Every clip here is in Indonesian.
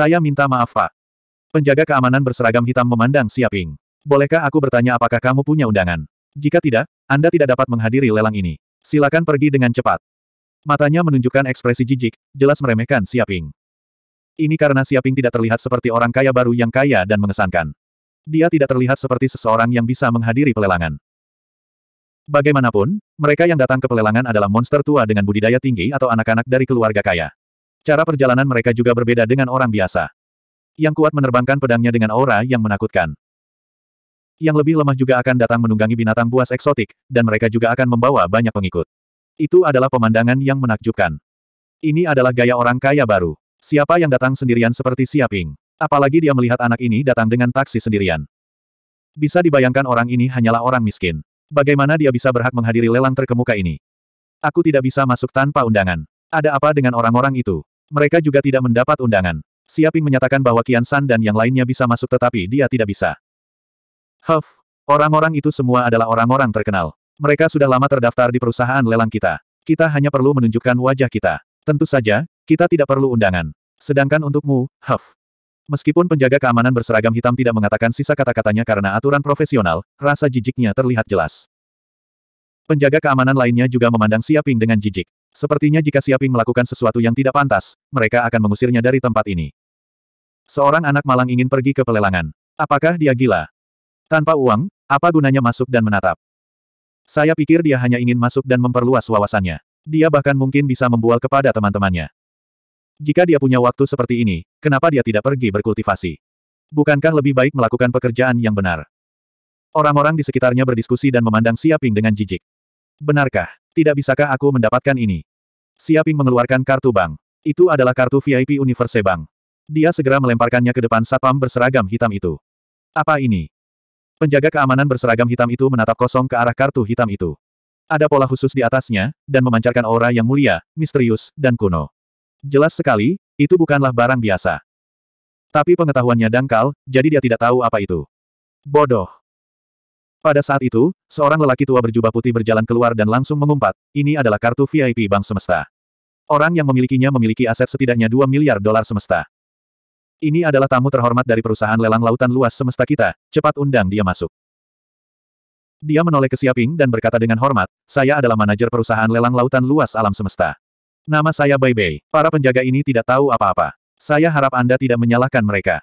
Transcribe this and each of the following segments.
Saya minta maaf Pak. Penjaga keamanan berseragam hitam memandang Siaping. Bolehkah aku bertanya apakah kamu punya undangan? Jika tidak, Anda tidak dapat menghadiri lelang ini. Silakan pergi dengan cepat. Matanya menunjukkan ekspresi jijik, jelas meremehkan Siaping. Ini karena Siaping tidak terlihat seperti orang kaya baru yang kaya dan mengesankan. Dia tidak terlihat seperti seseorang yang bisa menghadiri pelelangan. Bagaimanapun, mereka yang datang ke pelelangan adalah monster tua dengan budidaya tinggi atau anak-anak dari keluarga kaya. Cara perjalanan mereka juga berbeda dengan orang biasa. Yang kuat menerbangkan pedangnya dengan aura yang menakutkan. Yang lebih lemah juga akan datang menunggangi binatang buas eksotik, dan mereka juga akan membawa banyak pengikut. Itu adalah pemandangan yang menakjubkan. Ini adalah gaya orang kaya baru. Siapa yang datang sendirian seperti Siaping? Apalagi dia melihat anak ini datang dengan taksi sendirian. Bisa dibayangkan orang ini hanyalah orang miskin. Bagaimana dia bisa berhak menghadiri lelang terkemuka ini? Aku tidak bisa masuk tanpa undangan. Ada apa dengan orang-orang itu? Mereka juga tidak mendapat undangan. Siaping menyatakan bahwa Kian San dan yang lainnya bisa masuk tetapi dia tidak bisa. Huff, orang-orang itu semua adalah orang-orang terkenal. Mereka sudah lama terdaftar di perusahaan lelang kita. Kita hanya perlu menunjukkan wajah kita. Tentu saja, kita tidak perlu undangan. Sedangkan untukmu, Huff. Meskipun penjaga keamanan berseragam hitam tidak mengatakan sisa kata-katanya karena aturan profesional, rasa jijiknya terlihat jelas. Penjaga keamanan lainnya juga memandang Siaping dengan jijik. Sepertinya jika Siaping melakukan sesuatu yang tidak pantas, mereka akan mengusirnya dari tempat ini. Seorang anak malang ingin pergi ke pelelangan. Apakah dia gila? Tanpa uang, apa gunanya masuk dan menatap? Saya pikir dia hanya ingin masuk dan memperluas wawasannya. Dia bahkan mungkin bisa membual kepada teman-temannya. Jika dia punya waktu seperti ini, kenapa dia tidak pergi berkultivasi? Bukankah lebih baik melakukan pekerjaan yang benar? Orang-orang di sekitarnya berdiskusi dan memandang Siaping dengan jijik. Benarkah? Tidak bisakah aku mendapatkan ini? Siaping mengeluarkan kartu bank. Itu adalah kartu VIP Universe Bank. Dia segera melemparkannya ke depan satpam berseragam hitam itu. Apa ini? Penjaga keamanan berseragam hitam itu menatap kosong ke arah kartu hitam itu. Ada pola khusus di atasnya, dan memancarkan aura yang mulia, misterius, dan kuno. Jelas sekali, itu bukanlah barang biasa. Tapi pengetahuannya dangkal, jadi dia tidak tahu apa itu. Bodoh. Pada saat itu, seorang lelaki tua berjubah putih berjalan keluar dan langsung mengumpat, ini adalah kartu VIP Bank Semesta. Orang yang memilikinya memiliki aset setidaknya 2 miliar dolar semesta. Ini adalah tamu terhormat dari perusahaan lelang lautan luas semesta kita, cepat undang dia masuk. Dia menoleh ke Siaping dan berkata dengan hormat, saya adalah manajer perusahaan lelang lautan luas alam semesta. Nama saya Bai Bei. Para penjaga ini tidak tahu apa-apa. Saya harap Anda tidak menyalahkan mereka.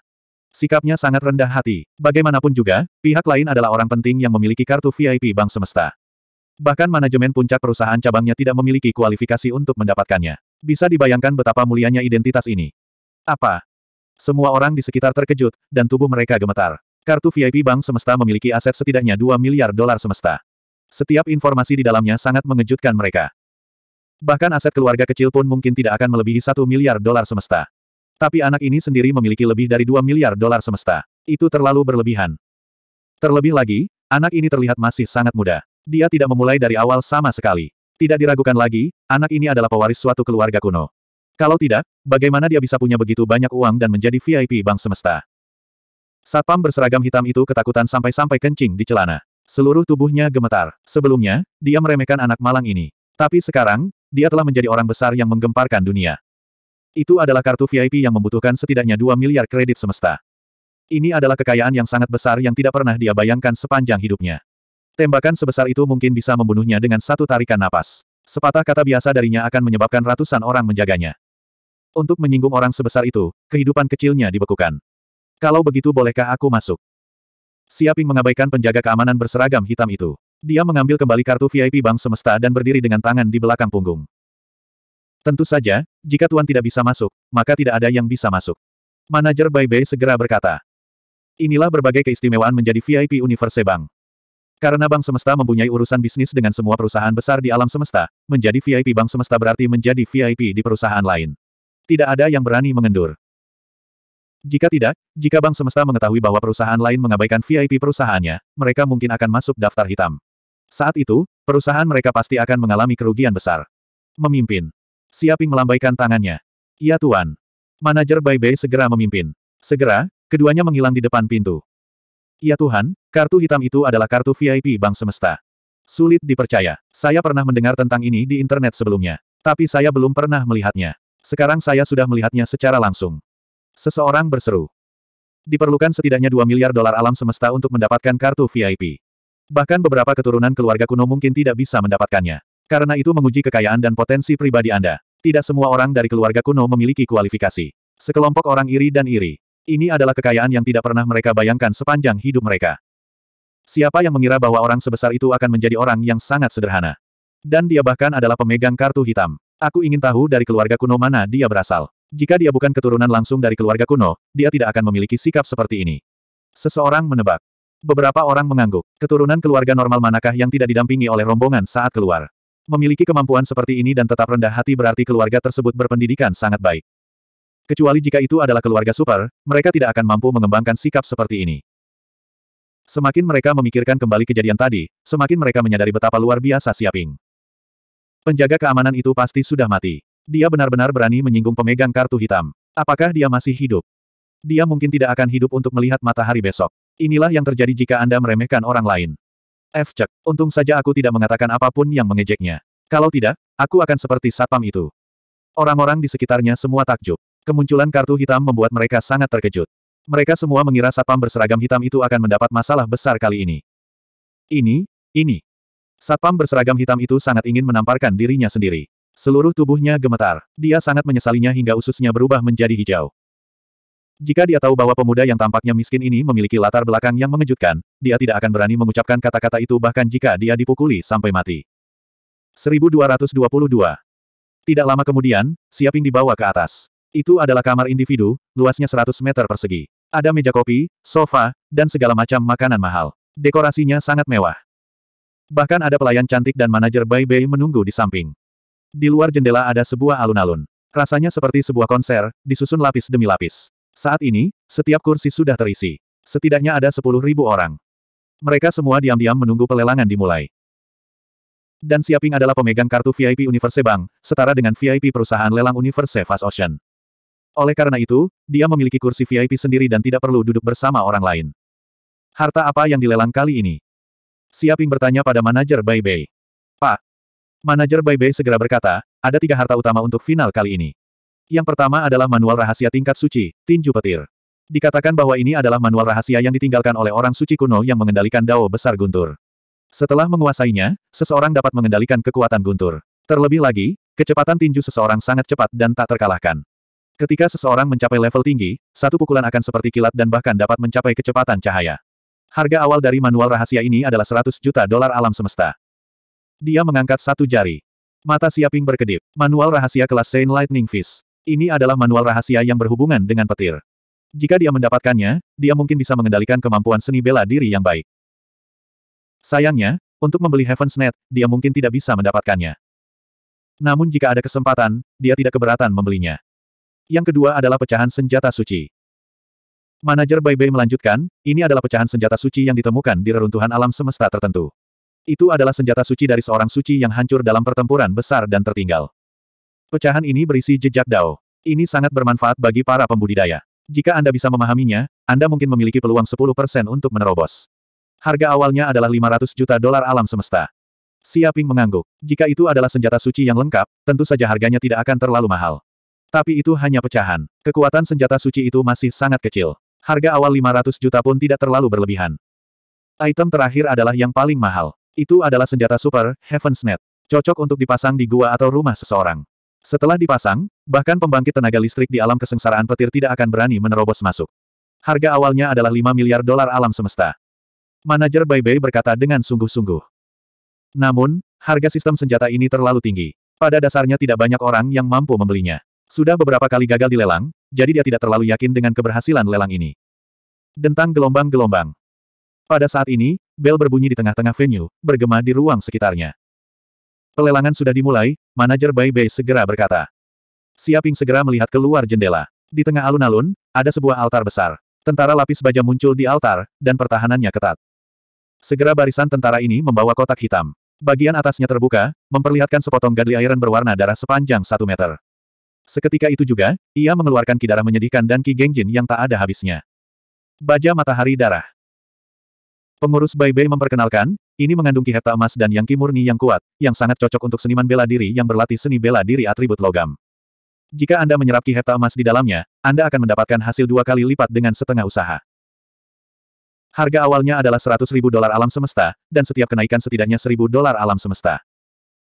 Sikapnya sangat rendah hati. Bagaimanapun juga, pihak lain adalah orang penting yang memiliki kartu VIP Bank Semesta. Bahkan manajemen puncak perusahaan cabangnya tidak memiliki kualifikasi untuk mendapatkannya. Bisa dibayangkan betapa mulianya identitas ini. Apa? Semua orang di sekitar terkejut, dan tubuh mereka gemetar. Kartu VIP Bank Semesta memiliki aset setidaknya 2 miliar dolar semesta. Setiap informasi di dalamnya sangat mengejutkan mereka. Bahkan aset keluarga kecil pun mungkin tidak akan melebihi satu miliar dolar semesta. Tapi anak ini sendiri memiliki lebih dari 2 miliar dolar semesta. Itu terlalu berlebihan. Terlebih lagi, anak ini terlihat masih sangat muda. Dia tidak memulai dari awal sama sekali. Tidak diragukan lagi, anak ini adalah pewaris suatu keluarga kuno. Kalau tidak, bagaimana dia bisa punya begitu banyak uang dan menjadi VIP bank semesta? Satpam berseragam hitam itu ketakutan sampai-sampai kencing di celana. Seluruh tubuhnya gemetar. Sebelumnya, dia meremehkan anak malang ini. Tapi sekarang, dia telah menjadi orang besar yang menggemparkan dunia. Itu adalah kartu VIP yang membutuhkan setidaknya 2 miliar kredit semesta. Ini adalah kekayaan yang sangat besar yang tidak pernah dia bayangkan sepanjang hidupnya. Tembakan sebesar itu mungkin bisa membunuhnya dengan satu tarikan napas. Sepatah kata biasa darinya akan menyebabkan ratusan orang menjaganya. Untuk menyinggung orang sebesar itu, kehidupan kecilnya dibekukan. Kalau begitu bolehkah aku masuk? Siaping mengabaikan penjaga keamanan berseragam hitam itu. Dia mengambil kembali kartu VIP Bank Semesta dan berdiri dengan tangan di belakang punggung. Tentu saja, jika Tuan tidak bisa masuk, maka tidak ada yang bisa masuk. Manajer Bai Bei segera berkata. Inilah berbagai keistimewaan menjadi VIP Universe Bank. Karena bank semesta mempunyai urusan bisnis dengan semua perusahaan besar di alam semesta, menjadi VIP bank semesta berarti menjadi VIP di perusahaan lain. Tidak ada yang berani mengendur. Jika tidak, jika bank semesta mengetahui bahwa perusahaan lain mengabaikan VIP perusahaannya, mereka mungkin akan masuk daftar hitam. Saat itu, perusahaan mereka pasti akan mengalami kerugian besar. Memimpin Siaping melambaikan tangannya. Ya Tuan. Manajer Bai Bei segera memimpin. Segera, keduanya menghilang di depan pintu. Ya Tuhan, kartu hitam itu adalah kartu VIP Bank Semesta. Sulit dipercaya. Saya pernah mendengar tentang ini di internet sebelumnya. Tapi saya belum pernah melihatnya. Sekarang saya sudah melihatnya secara langsung. Seseorang berseru. Diperlukan setidaknya 2 miliar dolar alam semesta untuk mendapatkan kartu VIP. Bahkan beberapa keturunan keluarga kuno mungkin tidak bisa mendapatkannya. Karena itu menguji kekayaan dan potensi pribadi Anda. Tidak semua orang dari keluarga kuno memiliki kualifikasi. Sekelompok orang iri dan iri. Ini adalah kekayaan yang tidak pernah mereka bayangkan sepanjang hidup mereka. Siapa yang mengira bahwa orang sebesar itu akan menjadi orang yang sangat sederhana? Dan dia bahkan adalah pemegang kartu hitam. Aku ingin tahu dari keluarga kuno mana dia berasal. Jika dia bukan keturunan langsung dari keluarga kuno, dia tidak akan memiliki sikap seperti ini. Seseorang menebak. Beberapa orang mengangguk. Keturunan keluarga normal manakah yang tidak didampingi oleh rombongan saat keluar? Memiliki kemampuan seperti ini dan tetap rendah hati berarti keluarga tersebut berpendidikan sangat baik. Kecuali jika itu adalah keluarga super, mereka tidak akan mampu mengembangkan sikap seperti ini. Semakin mereka memikirkan kembali kejadian tadi, semakin mereka menyadari betapa luar biasa Siaping. Penjaga keamanan itu pasti sudah mati. Dia benar-benar berani menyinggung pemegang kartu hitam. Apakah dia masih hidup? Dia mungkin tidak akan hidup untuk melihat matahari besok. Inilah yang terjadi jika Anda meremehkan orang lain. Efcek, untung saja aku tidak mengatakan apapun yang mengejeknya. Kalau tidak, aku akan seperti satpam itu. Orang-orang di sekitarnya semua takjub. Kemunculan kartu hitam membuat mereka sangat terkejut. Mereka semua mengira satpam berseragam hitam itu akan mendapat masalah besar kali ini. Ini, ini. Satpam berseragam hitam itu sangat ingin menamparkan dirinya sendiri. Seluruh tubuhnya gemetar. Dia sangat menyesalinya hingga ususnya berubah menjadi hijau. Jika dia tahu bahwa pemuda yang tampaknya miskin ini memiliki latar belakang yang mengejutkan, dia tidak akan berani mengucapkan kata-kata itu bahkan jika dia dipukuli sampai mati. 1222 Tidak lama kemudian, Siaping dibawa ke atas. Itu adalah kamar individu, luasnya 100 meter persegi. Ada meja kopi, sofa, dan segala macam makanan mahal. Dekorasinya sangat mewah. Bahkan ada pelayan cantik dan manajer Bai Bei menunggu di samping. Di luar jendela ada sebuah alun-alun. Rasanya seperti sebuah konser, disusun lapis demi lapis. Saat ini, setiap kursi sudah terisi. Setidaknya ada sepuluh ribu orang. Mereka semua diam-diam menunggu pelelangan dimulai. Dan Siaping adalah pemegang kartu VIP Universe Bank, setara dengan VIP perusahaan lelang Universe Fast Ocean. Oleh karena itu, dia memiliki kursi VIP sendiri dan tidak perlu duduk bersama orang lain. Harta apa yang dilelang kali ini? Siaping bertanya pada manajer Bai Bei. Pak. Manajer Bai Bei segera berkata, ada tiga harta utama untuk final kali ini. Yang pertama adalah manual rahasia tingkat suci, tinju petir. Dikatakan bahwa ini adalah manual rahasia yang ditinggalkan oleh orang suci kuno yang mengendalikan dao besar guntur. Setelah menguasainya, seseorang dapat mengendalikan kekuatan guntur. Terlebih lagi, kecepatan tinju seseorang sangat cepat dan tak terkalahkan. Ketika seseorang mencapai level tinggi, satu pukulan akan seperti kilat dan bahkan dapat mencapai kecepatan cahaya. Harga awal dari manual rahasia ini adalah 100 juta dolar alam semesta. Dia mengangkat satu jari. Mata Siaping berkedip. Manual rahasia kelas Saint Lightning Fist. Ini adalah manual rahasia yang berhubungan dengan petir. Jika dia mendapatkannya, dia mungkin bisa mengendalikan kemampuan seni bela diri yang baik. Sayangnya, untuk membeli Heaven's Net, dia mungkin tidak bisa mendapatkannya. Namun jika ada kesempatan, dia tidak keberatan membelinya. Yang kedua adalah pecahan senjata suci. Manajer Bai Bai melanjutkan, ini adalah pecahan senjata suci yang ditemukan di reruntuhan alam semesta tertentu. Itu adalah senjata suci dari seorang suci yang hancur dalam pertempuran besar dan tertinggal. Pecahan ini berisi jejak Dao. Ini sangat bermanfaat bagi para pembudidaya. Jika Anda bisa memahaminya, Anda mungkin memiliki peluang 10% untuk menerobos. Harga awalnya adalah 500 juta dolar alam semesta. Siaping mengangguk. Jika itu adalah senjata suci yang lengkap, tentu saja harganya tidak akan terlalu mahal. Tapi itu hanya pecahan. Kekuatan senjata suci itu masih sangat kecil. Harga awal 500 juta pun tidak terlalu berlebihan. Item terakhir adalah yang paling mahal. Itu adalah senjata super, Heaven's Net. Cocok untuk dipasang di gua atau rumah seseorang. Setelah dipasang, bahkan pembangkit tenaga listrik di alam kesengsaraan petir tidak akan berani menerobos masuk. Harga awalnya adalah 5 miliar dolar alam semesta. Manajer Baibai berkata dengan sungguh-sungguh. Namun, harga sistem senjata ini terlalu tinggi. Pada dasarnya tidak banyak orang yang mampu membelinya. Sudah beberapa kali gagal dilelang, jadi dia tidak terlalu yakin dengan keberhasilan lelang ini. Dentang gelombang-gelombang. Pada saat ini, bel berbunyi di tengah-tengah venue, bergema di ruang sekitarnya. Pelelangan sudah dimulai, manajer Bai Bei segera berkata. Siaping segera melihat keluar jendela. Di tengah alun-alun, ada sebuah altar besar. Tentara lapis baja muncul di altar, dan pertahanannya ketat. Segera barisan tentara ini membawa kotak hitam. Bagian atasnya terbuka, memperlihatkan sepotong gadli airan berwarna darah sepanjang satu meter. Seketika itu juga, ia mengeluarkan kidara menyedihkan dan ki genjin yang tak ada habisnya. Baja matahari darah. Pengurus Bai Bei memperkenalkan, ini mengandung ki hepta emas dan yang ki murni yang kuat, yang sangat cocok untuk seniman bela diri yang berlatih seni bela diri atribut logam. Jika Anda menyerap ki hepta emas di dalamnya, Anda akan mendapatkan hasil dua kali lipat dengan setengah usaha. Harga awalnya adalah 100 ribu dolar alam semesta, dan setiap kenaikan setidaknya 1000 dolar alam semesta.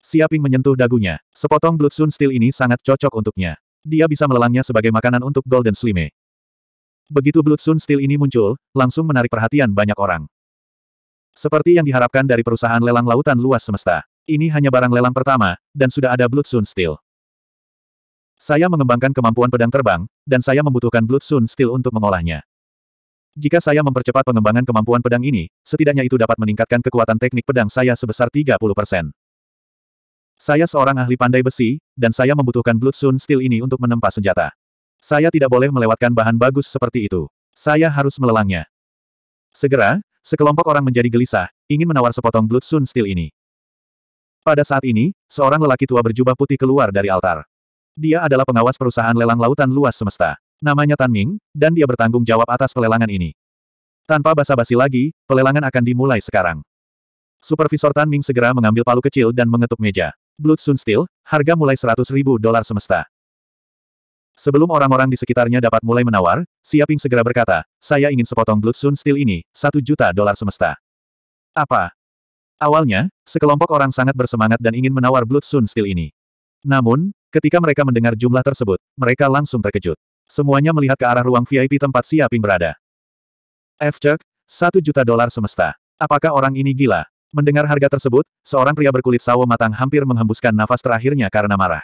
Siaping menyentuh dagunya. Sepotong Bloodsun Steel ini sangat cocok untuknya. Dia bisa melelangnya sebagai makanan untuk Golden Slime. Begitu Bloodsun Steel ini muncul, langsung menarik perhatian banyak orang. Seperti yang diharapkan dari perusahaan lelang lautan luas semesta. Ini hanya barang lelang pertama, dan sudah ada Blood Steel. Saya mengembangkan kemampuan pedang terbang, dan saya membutuhkan Blood Steel untuk mengolahnya. Jika saya mempercepat pengembangan kemampuan pedang ini, setidaknya itu dapat meningkatkan kekuatan teknik pedang saya sebesar 30%. Saya seorang ahli pandai besi, dan saya membutuhkan Blood Steel ini untuk menempa senjata. Saya tidak boleh melewatkan bahan bagus seperti itu. Saya harus melelangnya. Segera, sekelompok orang menjadi gelisah, ingin menawar sepotong Blood Sun Steel ini. Pada saat ini, seorang lelaki tua berjubah putih keluar dari altar. Dia adalah pengawas perusahaan lelang lautan luas semesta. Namanya Tan Ming, dan dia bertanggung jawab atas pelelangan ini. Tanpa basa-basi lagi, pelelangan akan dimulai sekarang. Supervisor Tan Ming segera mengambil palu kecil dan mengetuk meja. Blood Sun Steel, harga mulai 100 ribu dolar semesta. Sebelum orang-orang di sekitarnya dapat mulai menawar, Siaping segera berkata, saya ingin sepotong Bloodstone Steel ini, satu juta dolar semesta. Apa? Awalnya, sekelompok orang sangat bersemangat dan ingin menawar Bloodstone Steel ini. Namun, ketika mereka mendengar jumlah tersebut, mereka langsung terkejut. Semuanya melihat ke arah ruang VIP tempat Siaping berada. F. Chuck, satu juta dolar semesta. Apakah orang ini gila? Mendengar harga tersebut, seorang pria berkulit sawo matang hampir menghembuskan nafas terakhirnya karena marah.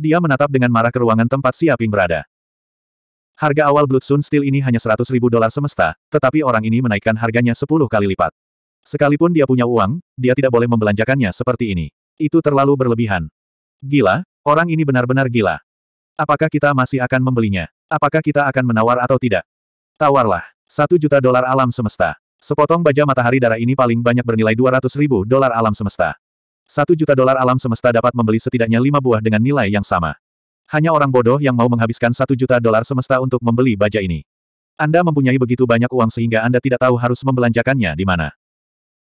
Dia menatap dengan marah ke ruangan tempat Siaping berada. Harga awal Blood Steel ini hanya 100 ribu dolar semesta, tetapi orang ini menaikkan harganya 10 kali lipat. Sekalipun dia punya uang, dia tidak boleh membelanjakannya seperti ini. Itu terlalu berlebihan. Gila, orang ini benar-benar gila. Apakah kita masih akan membelinya? Apakah kita akan menawar atau tidak? Tawarlah. Satu juta dolar alam semesta. Sepotong baja matahari darah ini paling banyak bernilai 200 ribu dolar alam semesta. Satu juta dolar alam semesta dapat membeli setidaknya lima buah dengan nilai yang sama. Hanya orang bodoh yang mau menghabiskan satu juta dolar semesta untuk membeli baja ini. Anda mempunyai begitu banyak uang sehingga Anda tidak tahu harus membelanjakannya di mana.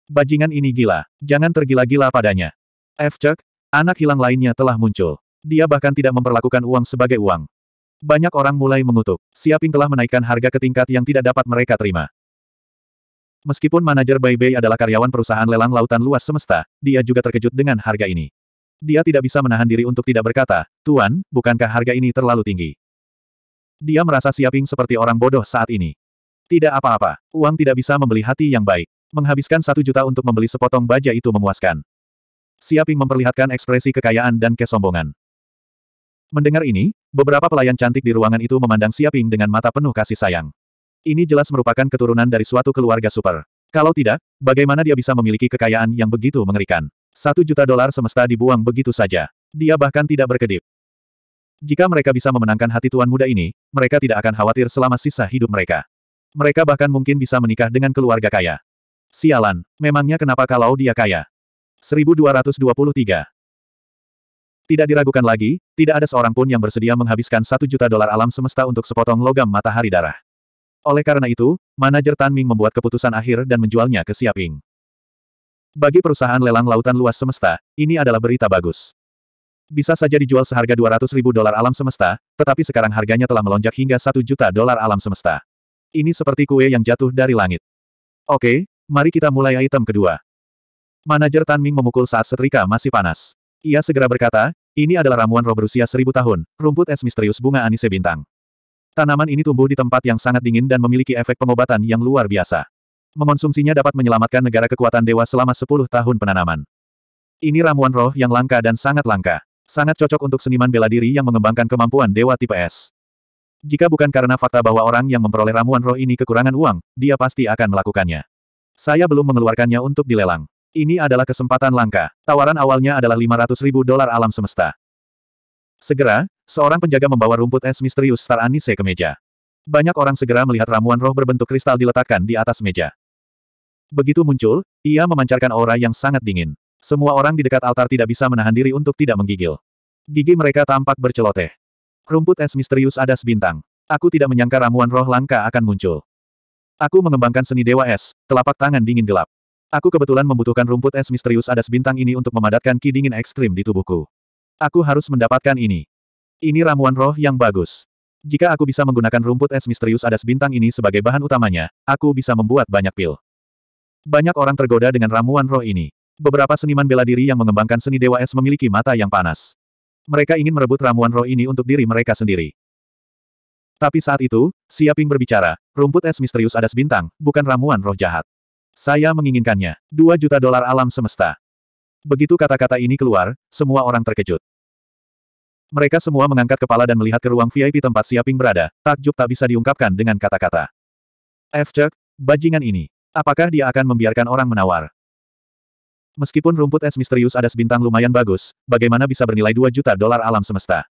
Bajingan ini gila. Jangan tergila-gila padanya. F. Chuck, anak hilang lainnya telah muncul. Dia bahkan tidak memperlakukan uang sebagai uang. Banyak orang mulai mengutuk. Siaping telah menaikkan harga ke tingkat yang tidak dapat mereka terima. Meskipun manajer Bai Bei adalah karyawan perusahaan lelang lautan luas semesta, dia juga terkejut dengan harga ini. Dia tidak bisa menahan diri untuk tidak berkata, Tuan, bukankah harga ini terlalu tinggi? Dia merasa siaping seperti orang bodoh saat ini. Tidak apa-apa, uang tidak bisa membeli hati yang baik. Menghabiskan satu juta untuk membeli sepotong baja itu memuaskan. Siaping memperlihatkan ekspresi kekayaan dan kesombongan. Mendengar ini, beberapa pelayan cantik di ruangan itu memandang Siaping dengan mata penuh kasih sayang. Ini jelas merupakan keturunan dari suatu keluarga super. Kalau tidak, bagaimana dia bisa memiliki kekayaan yang begitu mengerikan? Satu juta dolar semesta dibuang begitu saja. Dia bahkan tidak berkedip. Jika mereka bisa memenangkan hati tuan muda ini, mereka tidak akan khawatir selama sisa hidup mereka. Mereka bahkan mungkin bisa menikah dengan keluarga kaya. Sialan, memangnya kenapa kalau dia kaya? 1223 Tidak diragukan lagi, tidak ada seorang pun yang bersedia menghabiskan satu juta dolar alam semesta untuk sepotong logam matahari darah. Oleh karena itu, manajer Tan Ming membuat keputusan akhir dan menjualnya ke Siaping. Bagi perusahaan lelang lautan luas semesta, ini adalah berita bagus. Bisa saja dijual seharga 200 ribu dolar alam semesta, tetapi sekarang harganya telah melonjak hingga 1 juta dolar alam semesta. Ini seperti kue yang jatuh dari langit. Oke, mari kita mulai item kedua. Manajer Tan Ming memukul saat setrika masih panas. Ia segera berkata, ini adalah ramuan roh berusia seribu tahun, rumput es misterius bunga anise bintang. Tanaman ini tumbuh di tempat yang sangat dingin dan memiliki efek pengobatan yang luar biasa. Mengonsumsinya dapat menyelamatkan negara kekuatan dewa selama 10 tahun penanaman. Ini ramuan roh yang langka dan sangat langka. Sangat cocok untuk seniman bela diri yang mengembangkan kemampuan dewa tipe S. Jika bukan karena fakta bahwa orang yang memperoleh ramuan roh ini kekurangan uang, dia pasti akan melakukannya. Saya belum mengeluarkannya untuk dilelang. Ini adalah kesempatan langka. Tawaran awalnya adalah 500 ribu dolar alam semesta. Segera, Seorang penjaga membawa rumput es misterius Star Anise ke meja. Banyak orang segera melihat ramuan roh berbentuk kristal diletakkan di atas meja. Begitu muncul, ia memancarkan aura yang sangat dingin. Semua orang di dekat altar tidak bisa menahan diri untuk tidak menggigil. Gigi mereka tampak berceloteh. Rumput es misterius adas bintang. Aku tidak menyangka ramuan roh langka akan muncul. Aku mengembangkan seni dewa es, telapak tangan dingin gelap. Aku kebetulan membutuhkan rumput es misterius adas bintang ini untuk memadatkan ki dingin ekstrim di tubuhku. Aku harus mendapatkan ini. Ini ramuan roh yang bagus. Jika aku bisa menggunakan rumput es misterius adas bintang ini sebagai bahan utamanya, aku bisa membuat banyak pil. Banyak orang tergoda dengan ramuan roh ini. Beberapa seniman bela diri yang mengembangkan seni dewa es memiliki mata yang panas. Mereka ingin merebut ramuan roh ini untuk diri mereka sendiri. Tapi saat itu, Siaping berbicara, rumput es misterius adas bintang, bukan ramuan roh jahat. Saya menginginkannya. 2 juta dolar alam semesta. Begitu kata-kata ini keluar, semua orang terkejut. Mereka semua mengangkat kepala dan melihat ke ruang VIP tempat Siaping berada, takjub tak bisa diungkapkan dengan kata-kata. Efcek, bajingan ini. Apakah dia akan membiarkan orang menawar? Meskipun rumput es misterius ada sebintang lumayan bagus, bagaimana bisa bernilai 2 juta dolar alam semesta?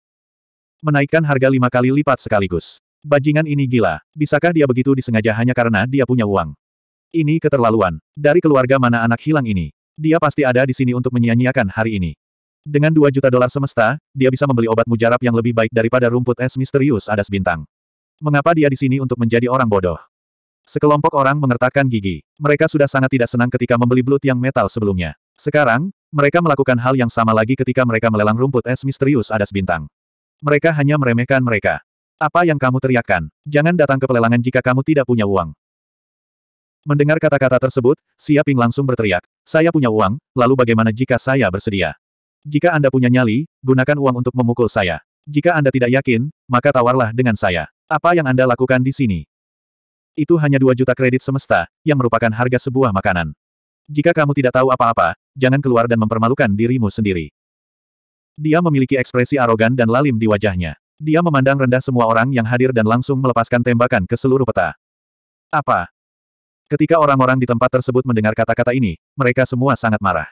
Menaikkan harga lima kali lipat sekaligus. Bajingan ini gila. Bisakah dia begitu disengaja hanya karena dia punya uang? Ini keterlaluan. Dari keluarga mana anak hilang ini? Dia pasti ada di sini untuk menyia-nyiakan hari ini. Dengan 2 juta dolar semesta, dia bisa membeli obat mujarab yang lebih baik daripada rumput es misterius adas bintang. Mengapa dia di sini untuk menjadi orang bodoh? Sekelompok orang mengertakkan gigi. Mereka sudah sangat tidak senang ketika membeli belut yang metal sebelumnya. Sekarang, mereka melakukan hal yang sama lagi ketika mereka melelang rumput es misterius adas bintang. Mereka hanya meremehkan mereka. Apa yang kamu teriakkan? Jangan datang ke pelelangan jika kamu tidak punya uang. Mendengar kata-kata tersebut, Siaping langsung berteriak, saya punya uang, lalu bagaimana jika saya bersedia? Jika Anda punya nyali, gunakan uang untuk memukul saya. Jika Anda tidak yakin, maka tawarlah dengan saya. Apa yang Anda lakukan di sini? Itu hanya 2 juta kredit semesta, yang merupakan harga sebuah makanan. Jika kamu tidak tahu apa-apa, jangan keluar dan mempermalukan dirimu sendiri. Dia memiliki ekspresi arogan dan lalim di wajahnya. Dia memandang rendah semua orang yang hadir dan langsung melepaskan tembakan ke seluruh peta. Apa? Ketika orang-orang di tempat tersebut mendengar kata-kata ini, mereka semua sangat marah.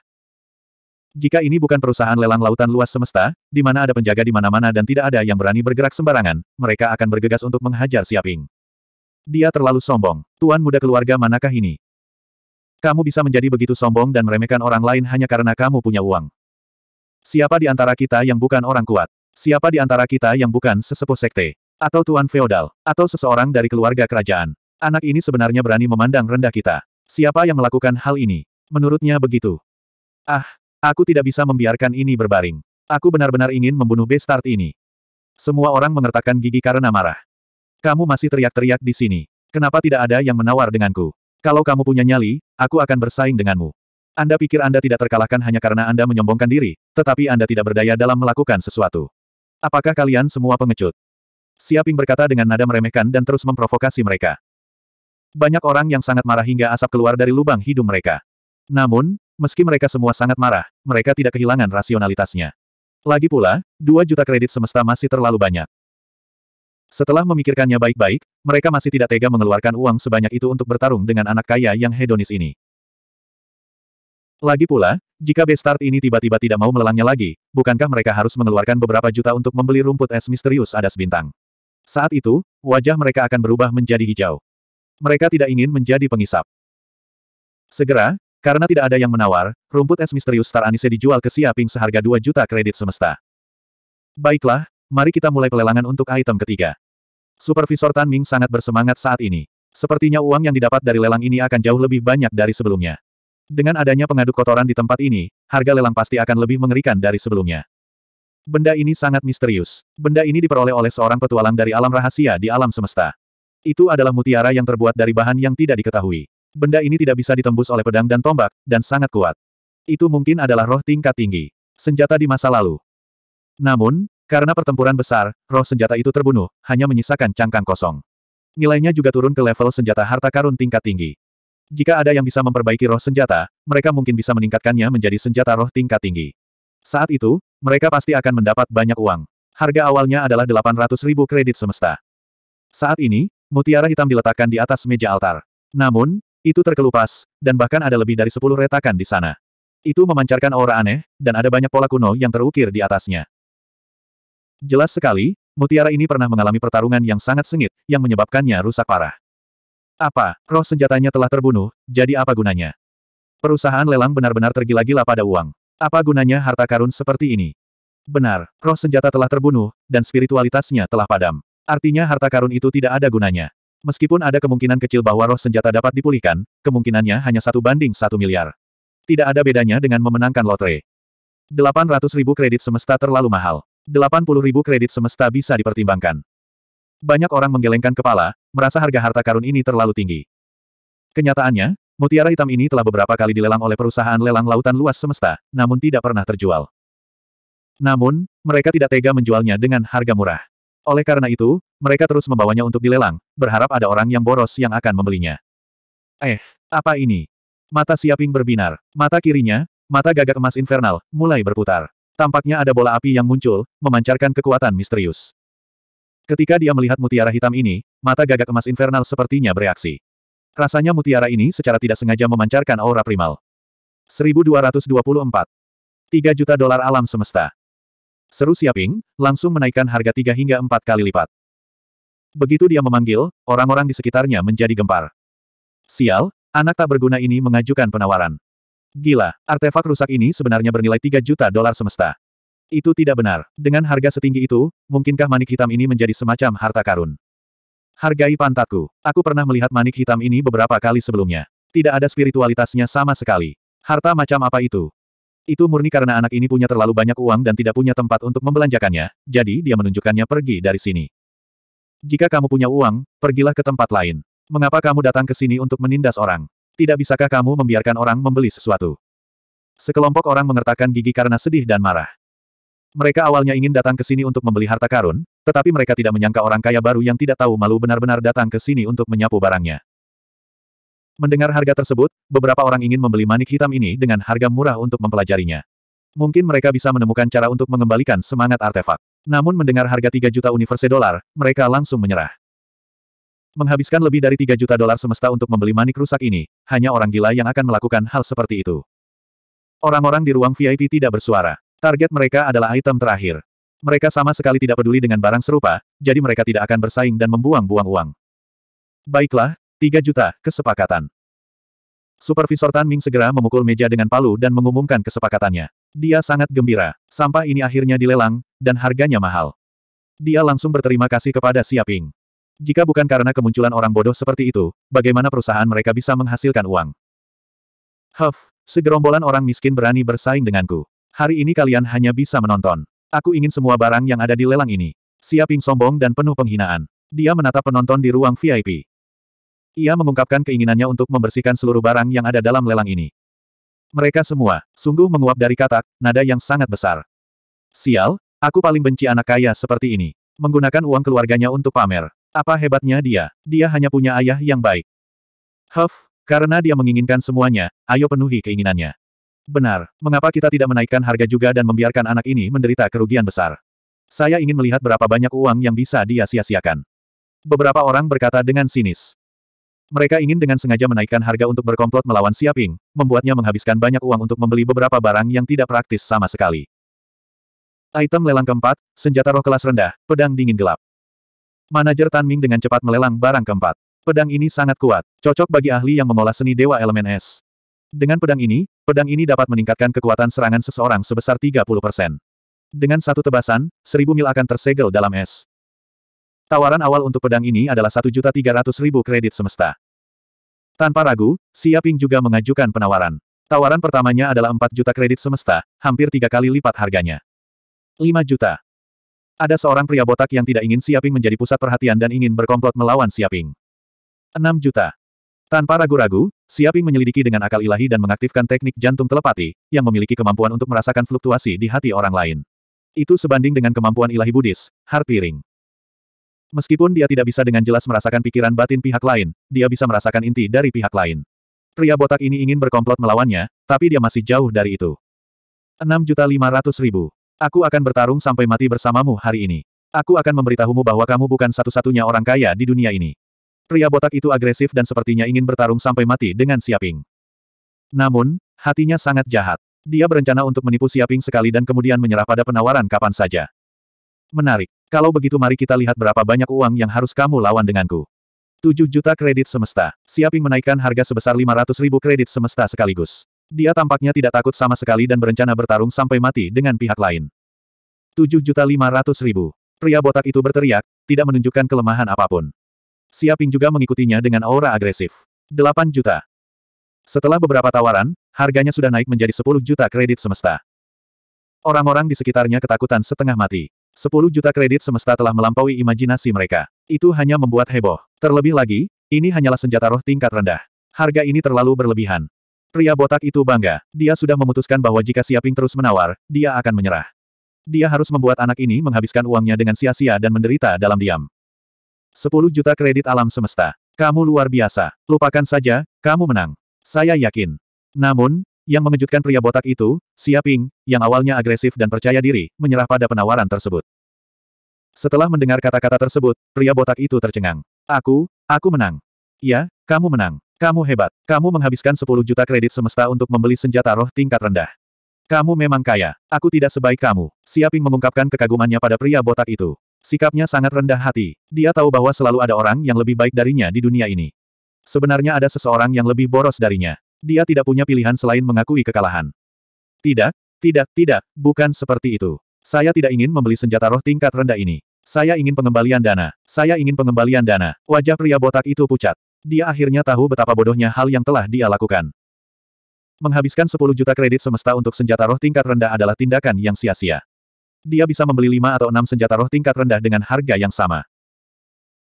Jika ini bukan perusahaan lelang lautan luas semesta, di mana ada penjaga di mana-mana dan tidak ada yang berani bergerak sembarangan, mereka akan bergegas untuk menghajar Siaping. Dia terlalu sombong. Tuan muda keluarga manakah ini? Kamu bisa menjadi begitu sombong dan meremehkan orang lain hanya karena kamu punya uang. Siapa di antara kita yang bukan orang kuat? Siapa di antara kita yang bukan sesepuh sekte? Atau tuan feodal? Atau seseorang dari keluarga kerajaan? Anak ini sebenarnya berani memandang rendah kita. Siapa yang melakukan hal ini? Menurutnya begitu. Ah, Aku tidak bisa membiarkan ini berbaring. Aku benar-benar ingin membunuh Bestart ini. Semua orang mengertakkan gigi karena marah. Kamu masih teriak-teriak di sini. Kenapa tidak ada yang menawar denganku? Kalau kamu punya nyali, aku akan bersaing denganmu. Anda pikir Anda tidak terkalahkan hanya karena Anda menyombongkan diri, tetapi Anda tidak berdaya dalam melakukan sesuatu. Apakah kalian semua pengecut? Siaping berkata dengan nada meremehkan dan terus memprovokasi mereka. Banyak orang yang sangat marah hingga asap keluar dari lubang hidung mereka. Namun, Meski mereka semua sangat marah, mereka tidak kehilangan rasionalitasnya. Lagi pula, 2 juta kredit semesta masih terlalu banyak. Setelah memikirkannya baik-baik, mereka masih tidak tega mengeluarkan uang sebanyak itu untuk bertarung dengan anak kaya yang hedonis ini. Lagi pula, jika Bestart ini tiba-tiba tidak mau melelangnya lagi, bukankah mereka harus mengeluarkan beberapa juta untuk membeli rumput es misterius Ada Sebintang? Saat itu, wajah mereka akan berubah menjadi hijau. Mereka tidak ingin menjadi pengisap. Segera, karena tidak ada yang menawar, rumput es misterius Star Anise dijual ke Siaping seharga 2 juta kredit semesta. Baiklah, mari kita mulai pelelangan untuk item ketiga. Supervisor Tan Ming sangat bersemangat saat ini. Sepertinya uang yang didapat dari lelang ini akan jauh lebih banyak dari sebelumnya. Dengan adanya pengaduk kotoran di tempat ini, harga lelang pasti akan lebih mengerikan dari sebelumnya. Benda ini sangat misterius. Benda ini diperoleh oleh seorang petualang dari alam rahasia di alam semesta. Itu adalah mutiara yang terbuat dari bahan yang tidak diketahui. Benda ini tidak bisa ditembus oleh pedang dan tombak, dan sangat kuat. Itu mungkin adalah roh tingkat tinggi. Senjata di masa lalu. Namun, karena pertempuran besar, roh senjata itu terbunuh, hanya menyisakan cangkang kosong. Nilainya juga turun ke level senjata harta karun tingkat tinggi. Jika ada yang bisa memperbaiki roh senjata, mereka mungkin bisa meningkatkannya menjadi senjata roh tingkat tinggi. Saat itu, mereka pasti akan mendapat banyak uang. Harga awalnya adalah 800 ribu kredit semesta. Saat ini, mutiara hitam diletakkan di atas meja altar. Namun, itu terkelupas, dan bahkan ada lebih dari sepuluh retakan di sana. Itu memancarkan aura aneh, dan ada banyak pola kuno yang terukir di atasnya. Jelas sekali, mutiara ini pernah mengalami pertarungan yang sangat sengit, yang menyebabkannya rusak parah. Apa, roh senjatanya telah terbunuh, jadi apa gunanya? Perusahaan lelang benar-benar tergila-gila pada uang. Apa gunanya harta karun seperti ini? Benar, roh senjata telah terbunuh, dan spiritualitasnya telah padam. Artinya harta karun itu tidak ada gunanya. Meskipun ada kemungkinan kecil bahwa roh senjata dapat dipulihkan, kemungkinannya hanya satu banding satu miliar. Tidak ada bedanya dengan memenangkan lotre. 800 ribu kredit semesta terlalu mahal. 80 ribu kredit semesta bisa dipertimbangkan. Banyak orang menggelengkan kepala, merasa harga harta karun ini terlalu tinggi. Kenyataannya, mutiara hitam ini telah beberapa kali dilelang oleh perusahaan lelang lautan luas semesta, namun tidak pernah terjual. Namun, mereka tidak tega menjualnya dengan harga murah. Oleh karena itu, mereka terus membawanya untuk dilelang, berharap ada orang yang boros yang akan membelinya. Eh, apa ini? Mata Siaping berbinar. Mata kirinya, mata gagak emas infernal, mulai berputar. Tampaknya ada bola api yang muncul, memancarkan kekuatan misterius. Ketika dia melihat mutiara hitam ini, mata gagak emas infernal sepertinya bereaksi. Rasanya mutiara ini secara tidak sengaja memancarkan aura primal. 1224. 3 juta dolar alam semesta. Seru Siaping, langsung menaikkan harga tiga hingga empat kali lipat. Begitu dia memanggil, orang-orang di sekitarnya menjadi gempar. Sial, anak tak berguna ini mengajukan penawaran. Gila, artefak rusak ini sebenarnya bernilai 3 juta dolar semesta. Itu tidak benar. Dengan harga setinggi itu, mungkinkah manik hitam ini menjadi semacam harta karun? Hargai pantatku. Aku pernah melihat manik hitam ini beberapa kali sebelumnya. Tidak ada spiritualitasnya sama sekali. Harta macam apa itu? Itu murni karena anak ini punya terlalu banyak uang dan tidak punya tempat untuk membelanjakannya, jadi dia menunjukkannya pergi dari sini. Jika kamu punya uang, pergilah ke tempat lain. Mengapa kamu datang ke sini untuk menindas orang? Tidak bisakah kamu membiarkan orang membeli sesuatu? Sekelompok orang mengertakkan gigi karena sedih dan marah. Mereka awalnya ingin datang ke sini untuk membeli harta karun, tetapi mereka tidak menyangka orang kaya baru yang tidak tahu malu benar-benar datang ke sini untuk menyapu barangnya. Mendengar harga tersebut, beberapa orang ingin membeli manik hitam ini dengan harga murah untuk mempelajarinya. Mungkin mereka bisa menemukan cara untuk mengembalikan semangat artefak. Namun mendengar harga 3 juta universe dolar, mereka langsung menyerah. Menghabiskan lebih dari 3 juta dolar semesta untuk membeli manik rusak ini, hanya orang gila yang akan melakukan hal seperti itu. Orang-orang di ruang VIP tidak bersuara. Target mereka adalah item terakhir. Mereka sama sekali tidak peduli dengan barang serupa, jadi mereka tidak akan bersaing dan membuang-buang uang. Baiklah, 3 juta, kesepakatan. Supervisor Tan Ming segera memukul meja dengan palu dan mengumumkan kesepakatannya. Dia sangat gembira. Sampah ini akhirnya dilelang, dan harganya mahal. Dia langsung berterima kasih kepada Siaping. Jika bukan karena kemunculan orang bodoh seperti itu, bagaimana perusahaan mereka bisa menghasilkan uang? Huff, segerombolan orang miskin berani bersaing denganku. Hari ini kalian hanya bisa menonton. Aku ingin semua barang yang ada di lelang ini. Siaping sombong dan penuh penghinaan. Dia menatap penonton di ruang VIP. Ia mengungkapkan keinginannya untuk membersihkan seluruh barang yang ada dalam lelang ini. Mereka semua, sungguh menguap dari katak, nada yang sangat besar. Sial, aku paling benci anak kaya seperti ini. Menggunakan uang keluarganya untuk pamer. Apa hebatnya dia? Dia hanya punya ayah yang baik. Huff, karena dia menginginkan semuanya, ayo penuhi keinginannya. Benar, mengapa kita tidak menaikkan harga juga dan membiarkan anak ini menderita kerugian besar? Saya ingin melihat berapa banyak uang yang bisa dia sia-siakan. Beberapa orang berkata dengan sinis. Mereka ingin dengan sengaja menaikkan harga untuk berkomplot melawan Siaping, membuatnya menghabiskan banyak uang untuk membeli beberapa barang yang tidak praktis sama sekali. Item lelang keempat, senjata roh kelas rendah, pedang dingin gelap. Manajer Tan Ming dengan cepat melelang barang keempat. Pedang ini sangat kuat, cocok bagi ahli yang mengolah seni dewa elemen es. Dengan pedang ini, pedang ini dapat meningkatkan kekuatan serangan seseorang sebesar 30%. Dengan satu tebasan, seribu mil akan tersegel dalam es. Tawaran awal untuk pedang ini adalah 1.300.000 kredit semesta. Tanpa ragu, Siaping juga mengajukan penawaran. Tawaran pertamanya adalah 4 juta kredit semesta, hampir tiga kali lipat harganya. 5 juta. Ada seorang pria botak yang tidak ingin Siaping menjadi pusat perhatian dan ingin berkomplot melawan Siaping. 6 juta. Tanpa ragu-ragu, Siaping menyelidiki dengan akal ilahi dan mengaktifkan teknik jantung telepati, yang memiliki kemampuan untuk merasakan fluktuasi di hati orang lain. Itu sebanding dengan kemampuan ilahi Buddhis, Harpiring. Meskipun dia tidak bisa dengan jelas merasakan pikiran batin pihak lain, dia bisa merasakan inti dari pihak lain. Pria botak ini ingin berkomplot melawannya, tapi dia masih jauh dari itu. 6.500.000. Aku akan bertarung sampai mati bersamamu hari ini. Aku akan memberitahumu bahwa kamu bukan satu-satunya orang kaya di dunia ini. Pria botak itu agresif dan sepertinya ingin bertarung sampai mati dengan Siaping. Namun, hatinya sangat jahat. Dia berencana untuk menipu Siaping sekali dan kemudian menyerah pada penawaran kapan saja. Menarik. Kalau begitu mari kita lihat berapa banyak uang yang harus kamu lawan denganku. 7 juta kredit semesta. Siaping menaikkan harga sebesar 500 ribu kredit semesta sekaligus. Dia tampaknya tidak takut sama sekali dan berencana bertarung sampai mati dengan pihak lain. 7 juta 500 ribu. Pria botak itu berteriak, tidak menunjukkan kelemahan apapun. Siaping juga mengikutinya dengan aura agresif. 8 juta. Setelah beberapa tawaran, harganya sudah naik menjadi 10 juta kredit semesta. Orang-orang di sekitarnya ketakutan setengah mati. 10 juta kredit semesta telah melampaui imajinasi mereka. Itu hanya membuat heboh. Terlebih lagi, ini hanyalah senjata roh tingkat rendah. Harga ini terlalu berlebihan. Pria botak itu bangga. Dia sudah memutuskan bahwa jika Siaping terus menawar, dia akan menyerah. Dia harus membuat anak ini menghabiskan uangnya dengan sia-sia dan menderita dalam diam. 10 juta kredit alam semesta. Kamu luar biasa. Lupakan saja, kamu menang. Saya yakin. Namun, yang mengejutkan pria botak itu, Siaping, yang awalnya agresif dan percaya diri, menyerah pada penawaran tersebut. Setelah mendengar kata-kata tersebut, pria botak itu tercengang. Aku, aku menang. Ya, kamu menang. Kamu hebat. Kamu menghabiskan 10 juta kredit semesta untuk membeli senjata roh tingkat rendah. Kamu memang kaya. Aku tidak sebaik kamu. Siaping mengungkapkan kekagumannya pada pria botak itu. Sikapnya sangat rendah hati. Dia tahu bahwa selalu ada orang yang lebih baik darinya di dunia ini. Sebenarnya ada seseorang yang lebih boros darinya. Dia tidak punya pilihan selain mengakui kekalahan. Tidak, tidak, tidak, bukan seperti itu. Saya tidak ingin membeli senjata roh tingkat rendah ini. Saya ingin pengembalian dana. Saya ingin pengembalian dana. Wajah pria botak itu pucat. Dia akhirnya tahu betapa bodohnya hal yang telah dia lakukan. Menghabiskan 10 juta kredit semesta untuk senjata roh tingkat rendah adalah tindakan yang sia-sia. Dia bisa membeli 5 atau 6 senjata roh tingkat rendah dengan harga yang sama.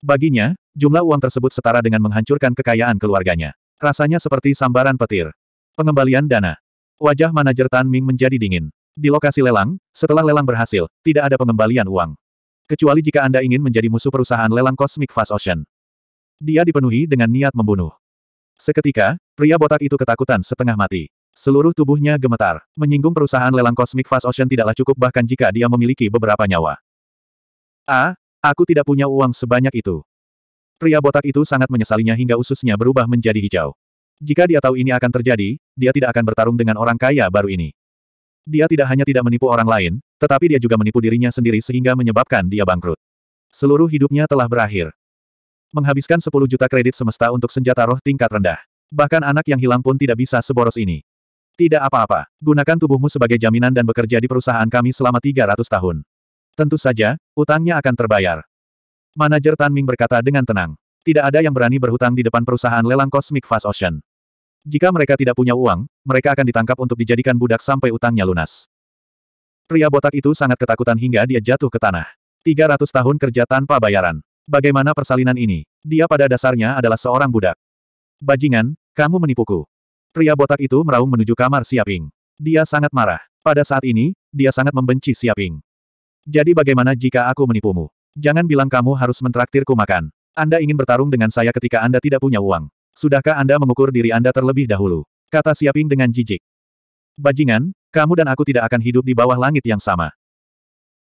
Baginya, jumlah uang tersebut setara dengan menghancurkan kekayaan keluarganya. Rasanya seperti sambaran petir. Pengembalian dana. Wajah manajer Tan Ming menjadi dingin. Di lokasi lelang, setelah lelang berhasil, tidak ada pengembalian uang. Kecuali jika Anda ingin menjadi musuh perusahaan lelang Cosmic Fast Ocean. Dia dipenuhi dengan niat membunuh. Seketika, pria botak itu ketakutan setengah mati. Seluruh tubuhnya gemetar. Menyinggung perusahaan lelang Cosmic Fast Ocean tidaklah cukup bahkan jika dia memiliki beberapa nyawa. A, ah, aku tidak punya uang sebanyak itu. Pria botak itu sangat menyesalinya hingga ususnya berubah menjadi hijau. Jika dia tahu ini akan terjadi, dia tidak akan bertarung dengan orang kaya baru ini. Dia tidak hanya tidak menipu orang lain, tetapi dia juga menipu dirinya sendiri sehingga menyebabkan dia bangkrut. Seluruh hidupnya telah berakhir. Menghabiskan 10 juta kredit semesta untuk senjata roh tingkat rendah. Bahkan anak yang hilang pun tidak bisa seboros ini. Tidak apa-apa, gunakan tubuhmu sebagai jaminan dan bekerja di perusahaan kami selama 300 tahun. Tentu saja, utangnya akan terbayar. Manajer Tan Ming berkata dengan tenang. Tidak ada yang berani berhutang di depan perusahaan lelang kosmik Fast Ocean. Jika mereka tidak punya uang, mereka akan ditangkap untuk dijadikan budak sampai utangnya lunas. Pria botak itu sangat ketakutan hingga dia jatuh ke tanah. 300 tahun kerja tanpa bayaran. Bagaimana persalinan ini? Dia pada dasarnya adalah seorang budak. Bajingan, kamu menipuku. Pria botak itu meraung menuju kamar Siaping. Dia sangat marah. Pada saat ini, dia sangat membenci Siaping. Jadi bagaimana jika aku menipumu? Jangan bilang kamu harus mentraktirku makan. Anda ingin bertarung dengan saya ketika Anda tidak punya uang. Sudahkah Anda mengukur diri Anda terlebih dahulu? Kata Siaping dengan jijik. Bajingan, kamu dan aku tidak akan hidup di bawah langit yang sama.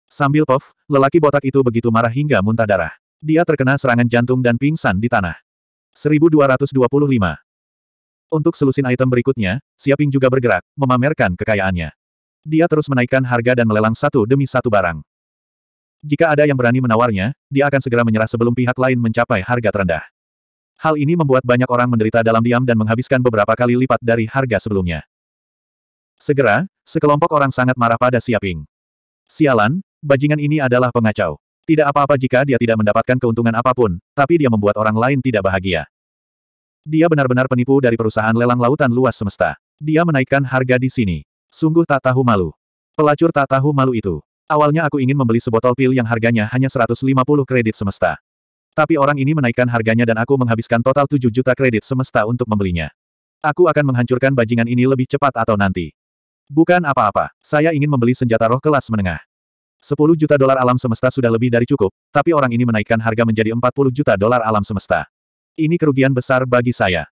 Sambil pov, lelaki botak itu begitu marah hingga muntah darah. Dia terkena serangan jantung dan pingsan di tanah. 1225 Untuk selusin item berikutnya, Siaping juga bergerak, memamerkan kekayaannya. Dia terus menaikkan harga dan melelang satu demi satu barang. Jika ada yang berani menawarnya, dia akan segera menyerah sebelum pihak lain mencapai harga terendah. Hal ini membuat banyak orang menderita dalam diam dan menghabiskan beberapa kali lipat dari harga sebelumnya. Segera, sekelompok orang sangat marah pada Siaping. Sialan, bajingan ini adalah pengacau. Tidak apa-apa jika dia tidak mendapatkan keuntungan apapun, tapi dia membuat orang lain tidak bahagia. Dia benar-benar penipu dari perusahaan lelang lautan luas semesta. Dia menaikkan harga di sini. Sungguh tak tahu malu. Pelacur tak tahu malu itu. Awalnya aku ingin membeli sebotol pil yang harganya hanya 150 kredit semesta. Tapi orang ini menaikkan harganya dan aku menghabiskan total 7 juta kredit semesta untuk membelinya. Aku akan menghancurkan bajingan ini lebih cepat atau nanti. Bukan apa-apa, saya ingin membeli senjata roh kelas menengah. 10 juta dolar alam semesta sudah lebih dari cukup, tapi orang ini menaikkan harga menjadi 40 juta dolar alam semesta. Ini kerugian besar bagi saya.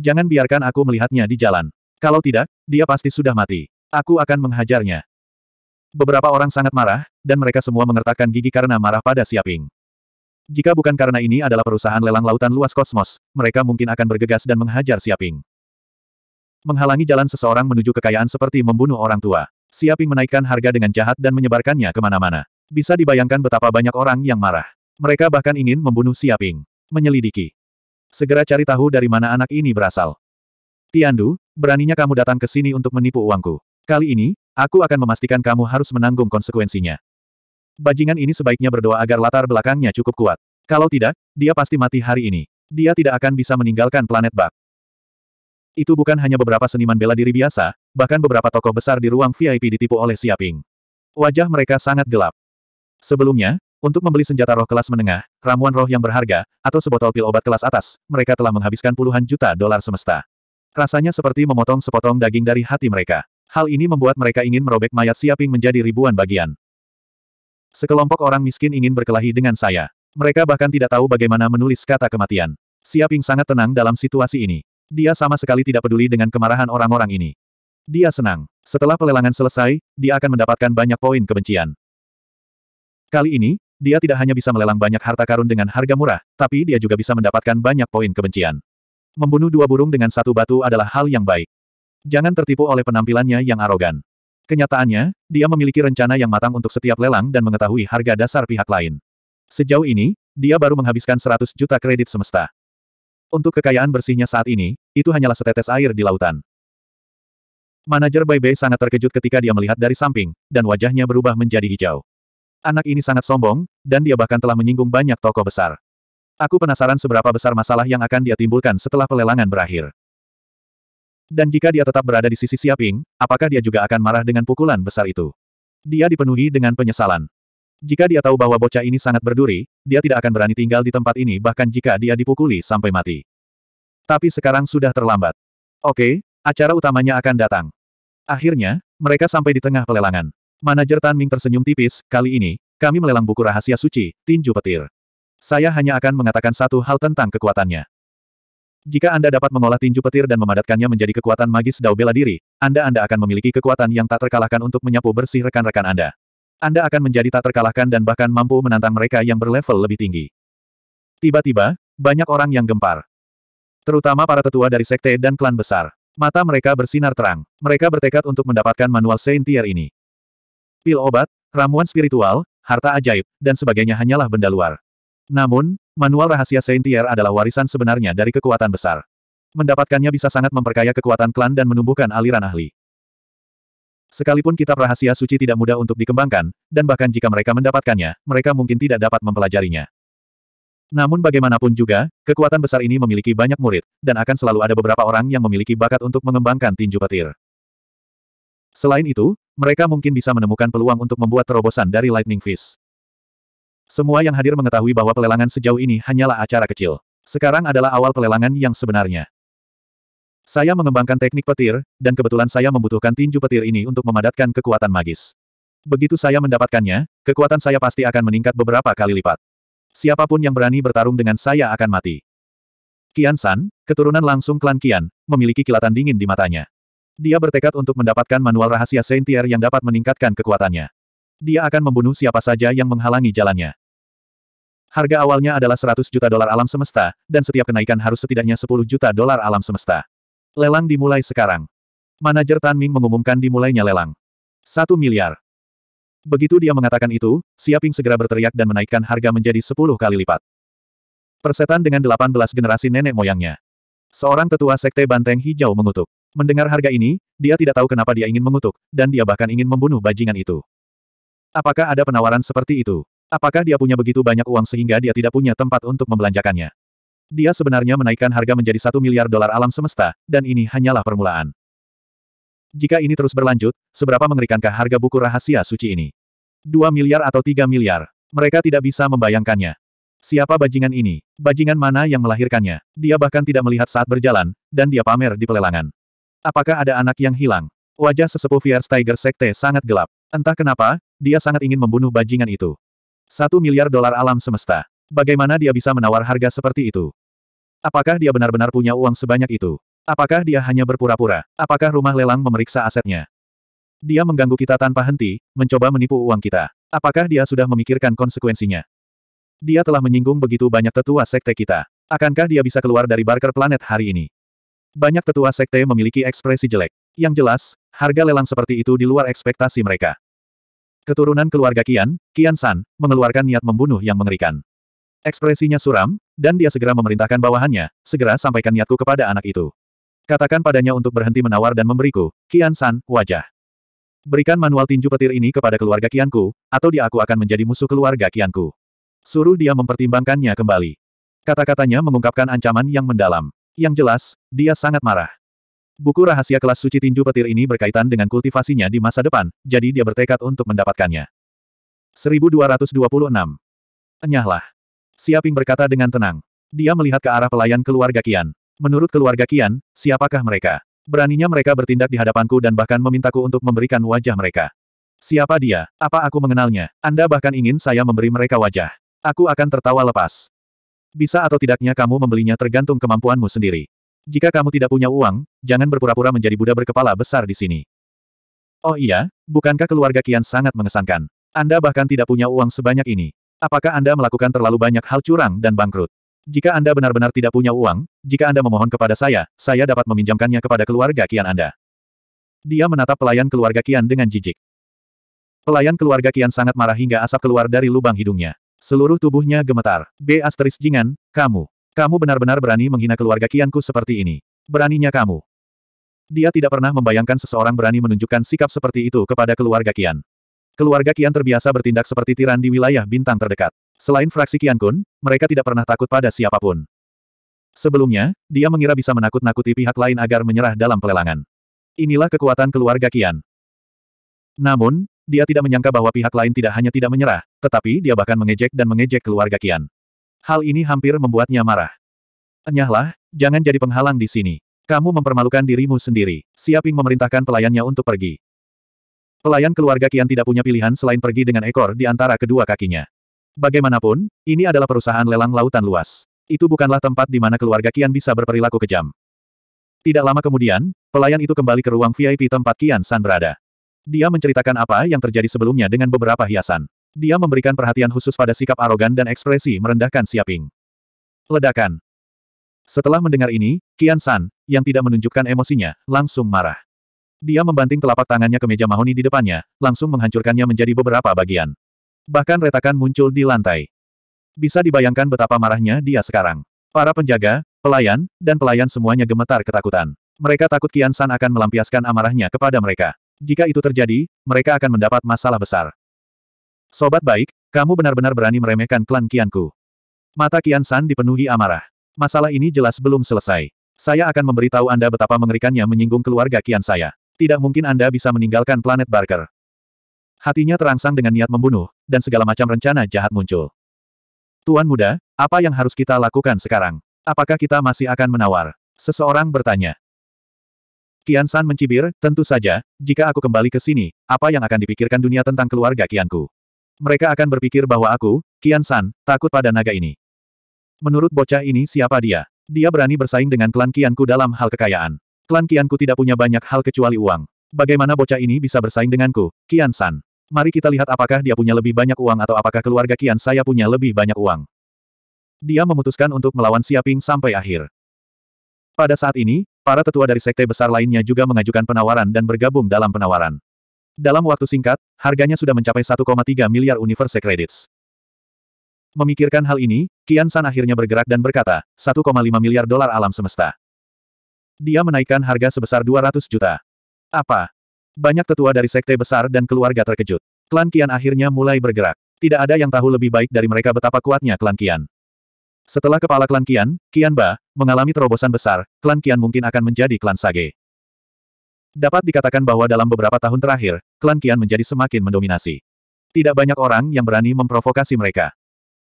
Jangan biarkan aku melihatnya di jalan. Kalau tidak, dia pasti sudah mati. Aku akan menghajarnya. Beberapa orang sangat marah, dan mereka semua mengertakkan gigi karena marah pada Siaping. Jika bukan karena ini adalah perusahaan lelang lautan luas kosmos, mereka mungkin akan bergegas dan menghajar Siaping. Menghalangi jalan seseorang menuju kekayaan seperti membunuh orang tua. Siaping menaikkan harga dengan jahat dan menyebarkannya kemana-mana. Bisa dibayangkan betapa banyak orang yang marah. Mereka bahkan ingin membunuh Siaping. Menyelidiki. Segera cari tahu dari mana anak ini berasal. Tiandu, beraninya kamu datang ke sini untuk menipu uangku. Kali ini, aku akan memastikan kamu harus menanggung konsekuensinya. Bajingan ini sebaiknya berdoa agar latar belakangnya cukup kuat. Kalau tidak, dia pasti mati hari ini. Dia tidak akan bisa meninggalkan planet bak. Itu bukan hanya beberapa seniman bela diri biasa, bahkan beberapa tokoh besar di ruang VIP ditipu oleh Siaping. Wajah mereka sangat gelap. Sebelumnya, untuk membeli senjata roh kelas menengah, ramuan roh yang berharga, atau sebotol pil obat kelas atas, mereka telah menghabiskan puluhan juta dolar semesta. Rasanya seperti memotong sepotong daging dari hati mereka. Hal ini membuat mereka ingin merobek mayat Siaping menjadi ribuan bagian. Sekelompok orang miskin ingin berkelahi dengan saya. Mereka bahkan tidak tahu bagaimana menulis kata kematian. Siaping sangat tenang dalam situasi ini. Dia sama sekali tidak peduli dengan kemarahan orang-orang ini. Dia senang. Setelah pelelangan selesai, dia akan mendapatkan banyak poin kebencian. Kali ini, dia tidak hanya bisa melelang banyak harta karun dengan harga murah, tapi dia juga bisa mendapatkan banyak poin kebencian. Membunuh dua burung dengan satu batu adalah hal yang baik. Jangan tertipu oleh penampilannya yang arogan. Kenyataannya, dia memiliki rencana yang matang untuk setiap lelang dan mengetahui harga dasar pihak lain. Sejauh ini, dia baru menghabiskan 100 juta kredit semesta. Untuk kekayaan bersihnya saat ini, itu hanyalah setetes air di lautan. Manajer Bai Bei sangat terkejut ketika dia melihat dari samping, dan wajahnya berubah menjadi hijau. Anak ini sangat sombong, dan dia bahkan telah menyinggung banyak toko besar. Aku penasaran seberapa besar masalah yang akan dia timbulkan setelah pelelangan berakhir. Dan jika dia tetap berada di sisi Siaping, apakah dia juga akan marah dengan pukulan besar itu? Dia dipenuhi dengan penyesalan. Jika dia tahu bahwa bocah ini sangat berduri, dia tidak akan berani tinggal di tempat ini bahkan jika dia dipukuli sampai mati. Tapi sekarang sudah terlambat. Oke, acara utamanya akan datang. Akhirnya, mereka sampai di tengah pelelangan. Manajer Tan Ming tersenyum tipis, kali ini, kami melelang buku rahasia suci, tinju petir. Saya hanya akan mengatakan satu hal tentang kekuatannya. Jika Anda dapat mengolah tinju petir dan memadatkannya menjadi kekuatan magis dao bela diri, Anda-Anda akan memiliki kekuatan yang tak terkalahkan untuk menyapu bersih rekan-rekan Anda. Anda akan menjadi tak terkalahkan dan bahkan mampu menantang mereka yang berlevel lebih tinggi. Tiba-tiba, banyak orang yang gempar. Terutama para tetua dari sekte dan klan besar. Mata mereka bersinar terang. Mereka bertekad untuk mendapatkan manual Saint Tier ini. Pil obat, ramuan spiritual, harta ajaib, dan sebagainya hanyalah benda luar. Namun, manual rahasia Saintier adalah warisan sebenarnya dari kekuatan besar. Mendapatkannya bisa sangat memperkaya kekuatan klan dan menumbuhkan aliran ahli. Sekalipun kitab rahasia suci tidak mudah untuk dikembangkan, dan bahkan jika mereka mendapatkannya, mereka mungkin tidak dapat mempelajarinya. Namun bagaimanapun juga, kekuatan besar ini memiliki banyak murid, dan akan selalu ada beberapa orang yang memiliki bakat untuk mengembangkan tinju petir. Selain itu, mereka mungkin bisa menemukan peluang untuk membuat terobosan dari Lightning Fist. Semua yang hadir mengetahui bahwa pelelangan sejauh ini hanyalah acara kecil. Sekarang adalah awal pelelangan yang sebenarnya. Saya mengembangkan teknik petir, dan kebetulan saya membutuhkan tinju petir ini untuk memadatkan kekuatan magis. Begitu saya mendapatkannya, kekuatan saya pasti akan meningkat beberapa kali lipat. Siapapun yang berani bertarung dengan saya akan mati. Kian San, keturunan langsung klan Kian, memiliki kilatan dingin di matanya. Dia bertekad untuk mendapatkan manual rahasia Saint yang dapat meningkatkan kekuatannya. Dia akan membunuh siapa saja yang menghalangi jalannya. Harga awalnya adalah 100 juta dolar alam semesta, dan setiap kenaikan harus setidaknya 10 juta dolar alam semesta. Lelang dimulai sekarang. Manajer Tan Ming mengumumkan dimulainya lelang. Satu miliar. Begitu dia mengatakan itu, Siaping segera berteriak dan menaikkan harga menjadi 10 kali lipat. Persetan dengan 18 generasi nenek moyangnya. Seorang tetua sekte banteng hijau mengutuk. Mendengar harga ini, dia tidak tahu kenapa dia ingin mengutuk, dan dia bahkan ingin membunuh bajingan itu. Apakah ada penawaran seperti itu? Apakah dia punya begitu banyak uang sehingga dia tidak punya tempat untuk membelanjakannya? Dia sebenarnya menaikkan harga menjadi satu miliar dolar alam semesta, dan ini hanyalah permulaan. Jika ini terus berlanjut, seberapa mengerikankah harga buku rahasia suci ini? Dua miliar atau tiga miliar? Mereka tidak bisa membayangkannya. Siapa bajingan ini? Bajingan mana yang melahirkannya? Dia bahkan tidak melihat saat berjalan, dan dia pamer di pelelangan. Apakah ada anak yang hilang? Wajah sesepuh Fierce Tiger Sekte sangat gelap. Entah kenapa, dia sangat ingin membunuh bajingan itu. Satu miliar dolar alam semesta. Bagaimana dia bisa menawar harga seperti itu? Apakah dia benar-benar punya uang sebanyak itu? Apakah dia hanya berpura-pura? Apakah rumah lelang memeriksa asetnya? Dia mengganggu kita tanpa henti, mencoba menipu uang kita. Apakah dia sudah memikirkan konsekuensinya? Dia telah menyinggung begitu banyak tetua sekte kita. Akankah dia bisa keluar dari barker planet hari ini? Banyak tetua sekte memiliki ekspresi jelek. Yang jelas, harga lelang seperti itu di luar ekspektasi mereka. Keturunan keluarga Kian, Kian San, mengeluarkan niat membunuh yang mengerikan. Ekspresinya suram, dan dia segera memerintahkan bawahannya, segera sampaikan niatku kepada anak itu. Katakan padanya untuk berhenti menawar dan memberiku, Kian San, wajah. Berikan manual tinju petir ini kepada keluarga Kianku, atau dia aku akan menjadi musuh keluarga Kianku. Suruh dia mempertimbangkannya kembali. Kata-katanya mengungkapkan ancaman yang mendalam. Yang jelas, dia sangat marah. Buku rahasia kelas suci tinju petir ini berkaitan dengan kultivasinya di masa depan, jadi dia bertekad untuk mendapatkannya. 1226. Enyahlah. Siaping berkata dengan tenang. Dia melihat ke arah pelayan keluarga Kian. Menurut keluarga Kian, siapakah mereka? Beraninya mereka bertindak di hadapanku dan bahkan memintaku untuk memberikan wajah mereka. Siapa dia? Apa aku mengenalnya? Anda bahkan ingin saya memberi mereka wajah. Aku akan tertawa lepas. Bisa atau tidaknya kamu membelinya tergantung kemampuanmu sendiri. Jika kamu tidak punya uang, jangan berpura-pura menjadi Buddha berkepala besar di sini. Oh iya, bukankah keluarga Kian sangat mengesankan? Anda bahkan tidak punya uang sebanyak ini. Apakah Anda melakukan terlalu banyak hal curang dan bangkrut? Jika Anda benar-benar tidak punya uang, jika Anda memohon kepada saya, saya dapat meminjamkannya kepada keluarga Kian Anda. Dia menatap pelayan keluarga Kian dengan jijik. Pelayan keluarga Kian sangat marah hingga asap keluar dari lubang hidungnya. Seluruh tubuhnya gemetar. B. Asteris Jingan, kamu. Kamu benar-benar berani menghina keluarga Kianku seperti ini. Beraninya kamu. Dia tidak pernah membayangkan seseorang berani menunjukkan sikap seperti itu kepada keluarga Kian. Keluarga Kian terbiasa bertindak seperti tiran di wilayah bintang terdekat. Selain fraksi Kian Kun, mereka tidak pernah takut pada siapapun. Sebelumnya, dia mengira bisa menakut-nakuti pihak lain agar menyerah dalam pelelangan. Inilah kekuatan keluarga Kian. Namun, dia tidak menyangka bahwa pihak lain tidak hanya tidak menyerah, tetapi dia bahkan mengejek dan mengejek keluarga Kian. Hal ini hampir membuatnya marah. Enyahlah, jangan jadi penghalang di sini. Kamu mempermalukan dirimu sendiri. Siaping memerintahkan pelayannya untuk pergi. Pelayan keluarga Kian tidak punya pilihan selain pergi dengan ekor di antara kedua kakinya. Bagaimanapun, ini adalah perusahaan lelang lautan luas. Itu bukanlah tempat di mana keluarga Kian bisa berperilaku kejam. Tidak lama kemudian, pelayan itu kembali ke ruang VIP tempat Kian San berada. Dia menceritakan apa yang terjadi sebelumnya dengan beberapa hiasan. Dia memberikan perhatian khusus pada sikap arogan dan ekspresi merendahkan Siaping. Ledakan. Setelah mendengar ini, Kian San, yang tidak menunjukkan emosinya, langsung marah. Dia membanting telapak tangannya ke meja mahoni di depannya, langsung menghancurkannya menjadi beberapa bagian. Bahkan retakan muncul di lantai. Bisa dibayangkan betapa marahnya dia sekarang. Para penjaga, pelayan, dan pelayan semuanya gemetar ketakutan. Mereka takut Kian San akan melampiaskan amarahnya kepada mereka. Jika itu terjadi, mereka akan mendapat masalah besar. Sobat baik, kamu benar-benar berani meremehkan klan Kianku. Mata Kian San dipenuhi amarah. Masalah ini jelas belum selesai. Saya akan memberitahu Anda betapa mengerikannya menyinggung keluarga Kian saya. Tidak mungkin Anda bisa meninggalkan planet Barker. Hatinya terangsang dengan niat membunuh, dan segala macam rencana jahat muncul. Tuan muda, apa yang harus kita lakukan sekarang? Apakah kita masih akan menawar? Seseorang bertanya. Kian San mencibir, tentu saja, jika aku kembali ke sini, apa yang akan dipikirkan dunia tentang keluarga Kianku? Mereka akan berpikir bahwa aku, Kian San, takut pada naga ini. Menurut bocah ini siapa dia? Dia berani bersaing dengan klan Kianku dalam hal kekayaan. Klan Kianku tidak punya banyak hal kecuali uang. Bagaimana bocah ini bisa bersaing denganku, Kian San? Mari kita lihat apakah dia punya lebih banyak uang atau apakah keluarga Kian saya punya lebih banyak uang. Dia memutuskan untuk melawan Siaping sampai akhir. Pada saat ini, para tetua dari sekte besar lainnya juga mengajukan penawaran dan bergabung dalam penawaran. Dalam waktu singkat, harganya sudah mencapai 1,3 miliar universe credits. Memikirkan hal ini, Kian San akhirnya bergerak dan berkata, 1,5 miliar dolar alam semesta. Dia menaikkan harga sebesar 200 juta. Apa? Banyak tetua dari sekte besar dan keluarga terkejut. Klan Kian akhirnya mulai bergerak. Tidak ada yang tahu lebih baik dari mereka betapa kuatnya klan Kian. Setelah kepala klan Kian, Kian Ba, mengalami terobosan besar, klan Kian mungkin akan menjadi klan Sage. Dapat dikatakan bahwa dalam beberapa tahun terakhir, klan Qian menjadi semakin mendominasi. Tidak banyak orang yang berani memprovokasi mereka.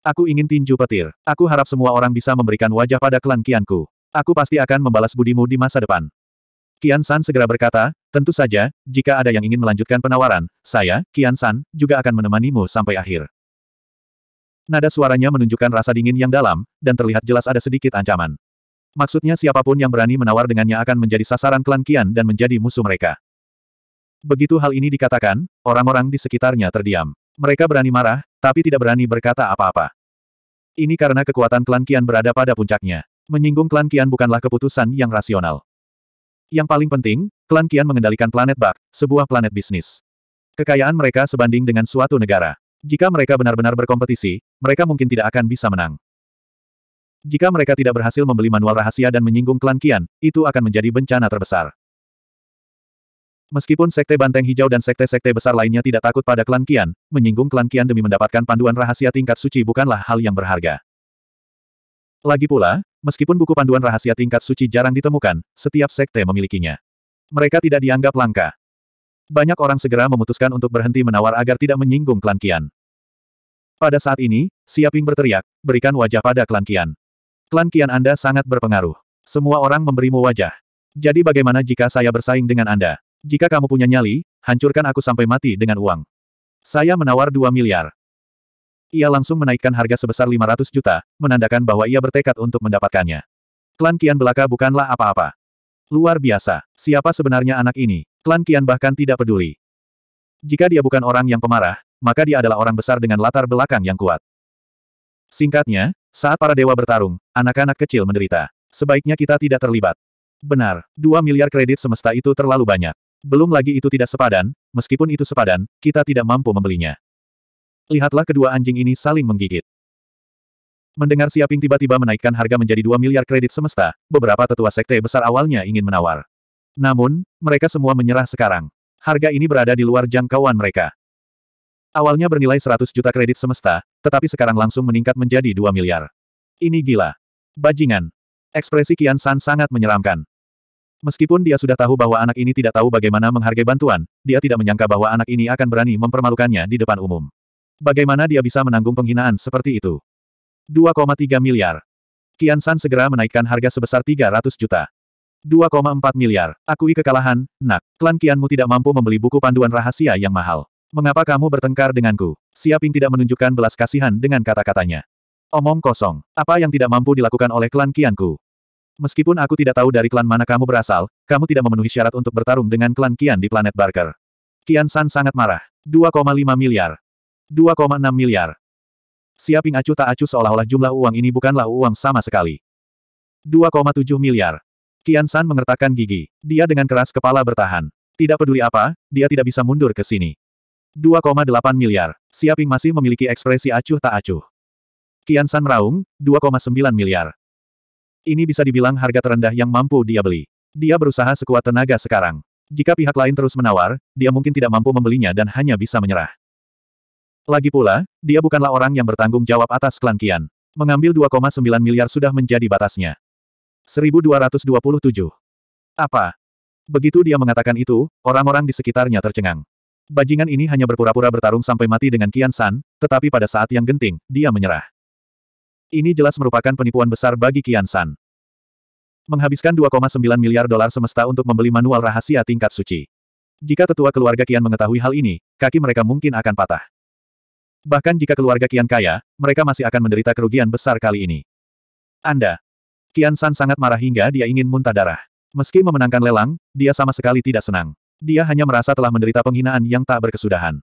Aku ingin tinju petir. Aku harap semua orang bisa memberikan wajah pada klan Qianku. Aku pasti akan membalas budimu di masa depan. Kian San segera berkata, tentu saja, jika ada yang ingin melanjutkan penawaran, saya, Kian San, juga akan menemanimu sampai akhir. Nada suaranya menunjukkan rasa dingin yang dalam, dan terlihat jelas ada sedikit ancaman. Maksudnya siapapun yang berani menawar dengannya akan menjadi sasaran klan Kian dan menjadi musuh mereka. Begitu hal ini dikatakan, orang-orang di sekitarnya terdiam. Mereka berani marah, tapi tidak berani berkata apa-apa. Ini karena kekuatan klan Kian berada pada puncaknya. Menyinggung klan Kian bukanlah keputusan yang rasional. Yang paling penting, klan Kian mengendalikan planet Bak, sebuah planet bisnis. Kekayaan mereka sebanding dengan suatu negara. Jika mereka benar-benar berkompetisi, mereka mungkin tidak akan bisa menang. Jika mereka tidak berhasil membeli manual rahasia dan menyinggung klan Kian, itu akan menjadi bencana terbesar. Meskipun Sekte Banteng Hijau dan sekte-sekte besar lainnya tidak takut pada klan Kian, menyinggung klan Kian demi mendapatkan panduan rahasia tingkat suci bukanlah hal yang berharga. Lagi pula, meskipun buku panduan rahasia tingkat suci jarang ditemukan, setiap sekte memilikinya. Mereka tidak dianggap langka. Banyak orang segera memutuskan untuk berhenti menawar agar tidak menyinggung klan Kian. Pada saat ini, Siaping berteriak, berikan wajah pada klan Kian. Klan Kian Anda sangat berpengaruh. Semua orang memberimu wajah. Jadi bagaimana jika saya bersaing dengan Anda? Jika kamu punya nyali, hancurkan aku sampai mati dengan uang. Saya menawar 2 miliar. Ia langsung menaikkan harga sebesar 500 juta, menandakan bahwa ia bertekad untuk mendapatkannya. Klan Kian belaka bukanlah apa-apa. Luar biasa, siapa sebenarnya anak ini? Klan Kian bahkan tidak peduli. Jika dia bukan orang yang pemarah, maka dia adalah orang besar dengan latar belakang yang kuat. Singkatnya, saat para dewa bertarung, anak-anak kecil menderita. Sebaiknya kita tidak terlibat. Benar, dua miliar kredit semesta itu terlalu banyak. Belum lagi itu tidak sepadan, meskipun itu sepadan, kita tidak mampu membelinya. Lihatlah kedua anjing ini saling menggigit. Mendengar Siaping tiba-tiba menaikkan harga menjadi dua miliar kredit semesta, beberapa tetua sekte besar awalnya ingin menawar. Namun, mereka semua menyerah sekarang. Harga ini berada di luar jangkauan mereka. Awalnya bernilai 100 juta kredit semesta, tetapi sekarang langsung meningkat menjadi 2 miliar. Ini gila. Bajingan. Ekspresi Kian San sangat menyeramkan. Meskipun dia sudah tahu bahwa anak ini tidak tahu bagaimana menghargai bantuan, dia tidak menyangka bahwa anak ini akan berani mempermalukannya di depan umum. Bagaimana dia bisa menanggung penghinaan seperti itu? 2,3 miliar. Kian San segera menaikkan harga sebesar 300 juta. 2,4 miliar. Akui kekalahan, nak. Klan Kianmu tidak mampu membeli buku panduan rahasia yang mahal. Mengapa kamu bertengkar denganku? Siaping tidak menunjukkan belas kasihan dengan kata-katanya. Omong kosong. Apa yang tidak mampu dilakukan oleh klan Kianku? Meskipun aku tidak tahu dari klan mana kamu berasal, kamu tidak memenuhi syarat untuk bertarung dengan klan Kian di planet Barker. Kian San sangat marah. 2,5 miliar. 2,6 miliar. Siaping acuh tak acuh seolah-olah jumlah uang ini bukanlah uang sama sekali. 2,7 miliar. Kian San mengertakkan gigi. Dia dengan keras kepala bertahan. Tidak peduli apa, dia tidak bisa mundur ke sini. 2,8 miliar. Siaping masih memiliki ekspresi acuh tak acuh. Kian San meraung, 2,9 miliar. Ini bisa dibilang harga terendah yang mampu dia beli. Dia berusaha sekuat tenaga sekarang. Jika pihak lain terus menawar, dia mungkin tidak mampu membelinya dan hanya bisa menyerah. Lagi pula, dia bukanlah orang yang bertanggung jawab atas klan Kian. Mengambil 2,9 miliar sudah menjadi batasnya. 1227. Apa? Begitu dia mengatakan itu, orang-orang di sekitarnya tercengang. Bajingan ini hanya berpura-pura bertarung sampai mati dengan Kian San, tetapi pada saat yang genting, dia menyerah. Ini jelas merupakan penipuan besar bagi Kian San. Menghabiskan 2,9 miliar dolar semesta untuk membeli manual rahasia tingkat suci. Jika tetua keluarga Kian mengetahui hal ini, kaki mereka mungkin akan patah. Bahkan jika keluarga Kian kaya, mereka masih akan menderita kerugian besar kali ini. Anda. Kian San sangat marah hingga dia ingin muntah darah. Meski memenangkan lelang, dia sama sekali tidak senang. Dia hanya merasa telah menderita penghinaan yang tak berkesudahan.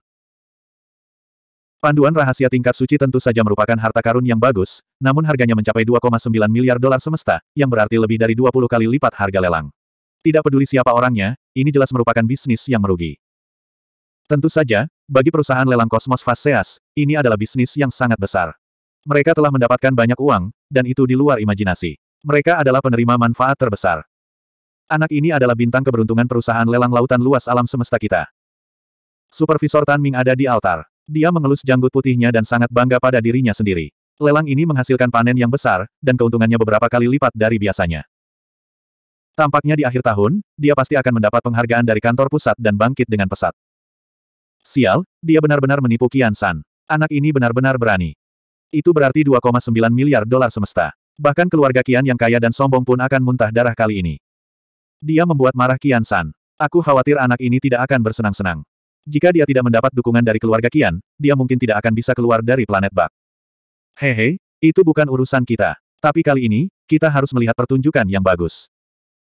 Panduan rahasia tingkat suci tentu saja merupakan harta karun yang bagus, namun harganya mencapai 2,9 miliar dolar semesta, yang berarti lebih dari 20 kali lipat harga lelang. Tidak peduli siapa orangnya, ini jelas merupakan bisnis yang merugi. Tentu saja, bagi perusahaan lelang kosmos Faseas, ini adalah bisnis yang sangat besar. Mereka telah mendapatkan banyak uang, dan itu di luar imajinasi. Mereka adalah penerima manfaat terbesar. Anak ini adalah bintang keberuntungan perusahaan lelang lautan luas alam semesta kita. Supervisor Tan Ming ada di altar. Dia mengelus janggut putihnya dan sangat bangga pada dirinya sendiri. Lelang ini menghasilkan panen yang besar, dan keuntungannya beberapa kali lipat dari biasanya. Tampaknya di akhir tahun, dia pasti akan mendapat penghargaan dari kantor pusat dan bangkit dengan pesat. Sial, dia benar-benar menipu Kian San. Anak ini benar-benar berani. Itu berarti 2,9 miliar dolar semesta. Bahkan keluarga Kian yang kaya dan sombong pun akan muntah darah kali ini. Dia membuat marah Kian San. Aku khawatir anak ini tidak akan bersenang-senang. Jika dia tidak mendapat dukungan dari keluarga Kian, dia mungkin tidak akan bisa keluar dari planet bak. Hehe, itu bukan urusan kita. Tapi kali ini, kita harus melihat pertunjukan yang bagus.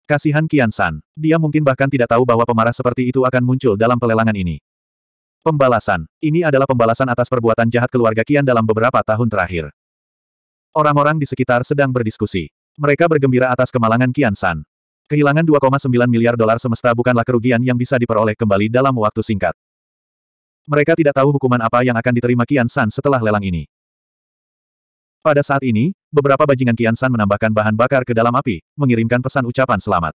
Kasihan Kian San. Dia mungkin bahkan tidak tahu bahwa pemarah seperti itu akan muncul dalam pelelangan ini. Pembalasan. Ini adalah pembalasan atas perbuatan jahat keluarga Kian dalam beberapa tahun terakhir. Orang-orang di sekitar sedang berdiskusi. Mereka bergembira atas kemalangan Kian San. Kehilangan 2,9 miliar dolar semesta bukanlah kerugian yang bisa diperoleh kembali dalam waktu singkat. Mereka tidak tahu hukuman apa yang akan diterima Kian San setelah lelang ini. Pada saat ini, beberapa bajingan Kian San menambahkan bahan bakar ke dalam api, mengirimkan pesan ucapan selamat.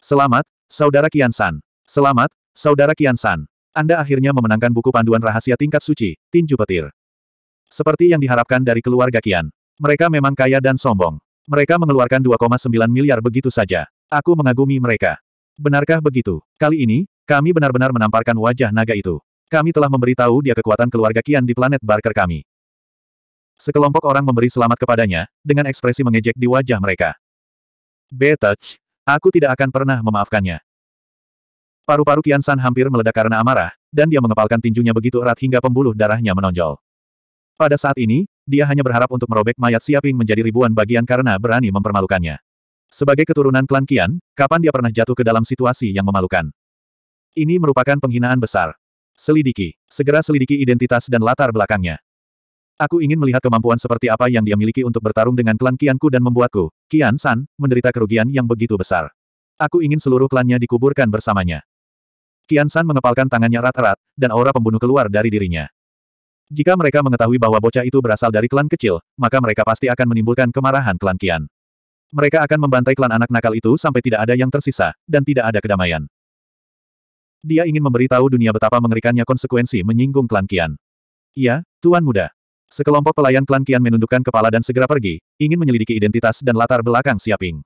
Selamat, Saudara Kian San. Selamat, Saudara Kian San. Anda akhirnya memenangkan buku panduan rahasia tingkat suci, Tinju Petir. Seperti yang diharapkan dari keluarga Kian. Mereka memang kaya dan sombong. Mereka mengeluarkan 2,9 miliar begitu saja. Aku mengagumi mereka. Benarkah begitu? Kali ini, kami benar-benar menamparkan wajah naga itu. Kami telah memberitahu dia kekuatan keluarga Kian di planet Barker kami. Sekelompok orang memberi selamat kepadanya, dengan ekspresi mengejek di wajah mereka. Betach, aku tidak akan pernah memaafkannya. Paru-paru Kian San hampir meledak karena amarah, dan dia mengepalkan tinjunya begitu erat hingga pembuluh darahnya menonjol. Pada saat ini, dia hanya berharap untuk merobek mayat Siaping menjadi ribuan bagian karena berani mempermalukannya. Sebagai keturunan klan Kian, kapan dia pernah jatuh ke dalam situasi yang memalukan? Ini merupakan penghinaan besar. Selidiki. Segera selidiki identitas dan latar belakangnya. Aku ingin melihat kemampuan seperti apa yang dia miliki untuk bertarung dengan klan Kianku dan membuatku, Kian San, menderita kerugian yang begitu besar. Aku ingin seluruh klannya dikuburkan bersamanya. Kian San mengepalkan tangannya rat-rat, dan aura pembunuh keluar dari dirinya. Jika mereka mengetahui bahwa bocah itu berasal dari klan kecil, maka mereka pasti akan menimbulkan kemarahan klan Kian. Mereka akan membantai klan anak nakal itu sampai tidak ada yang tersisa, dan tidak ada kedamaian. Dia ingin memberitahu dunia betapa mengerikannya konsekuensi menyinggung klan Kian. Iya, Tuan Muda. Sekelompok pelayan klan Kian menundukkan kepala dan segera pergi, ingin menyelidiki identitas dan latar belakang Siaping.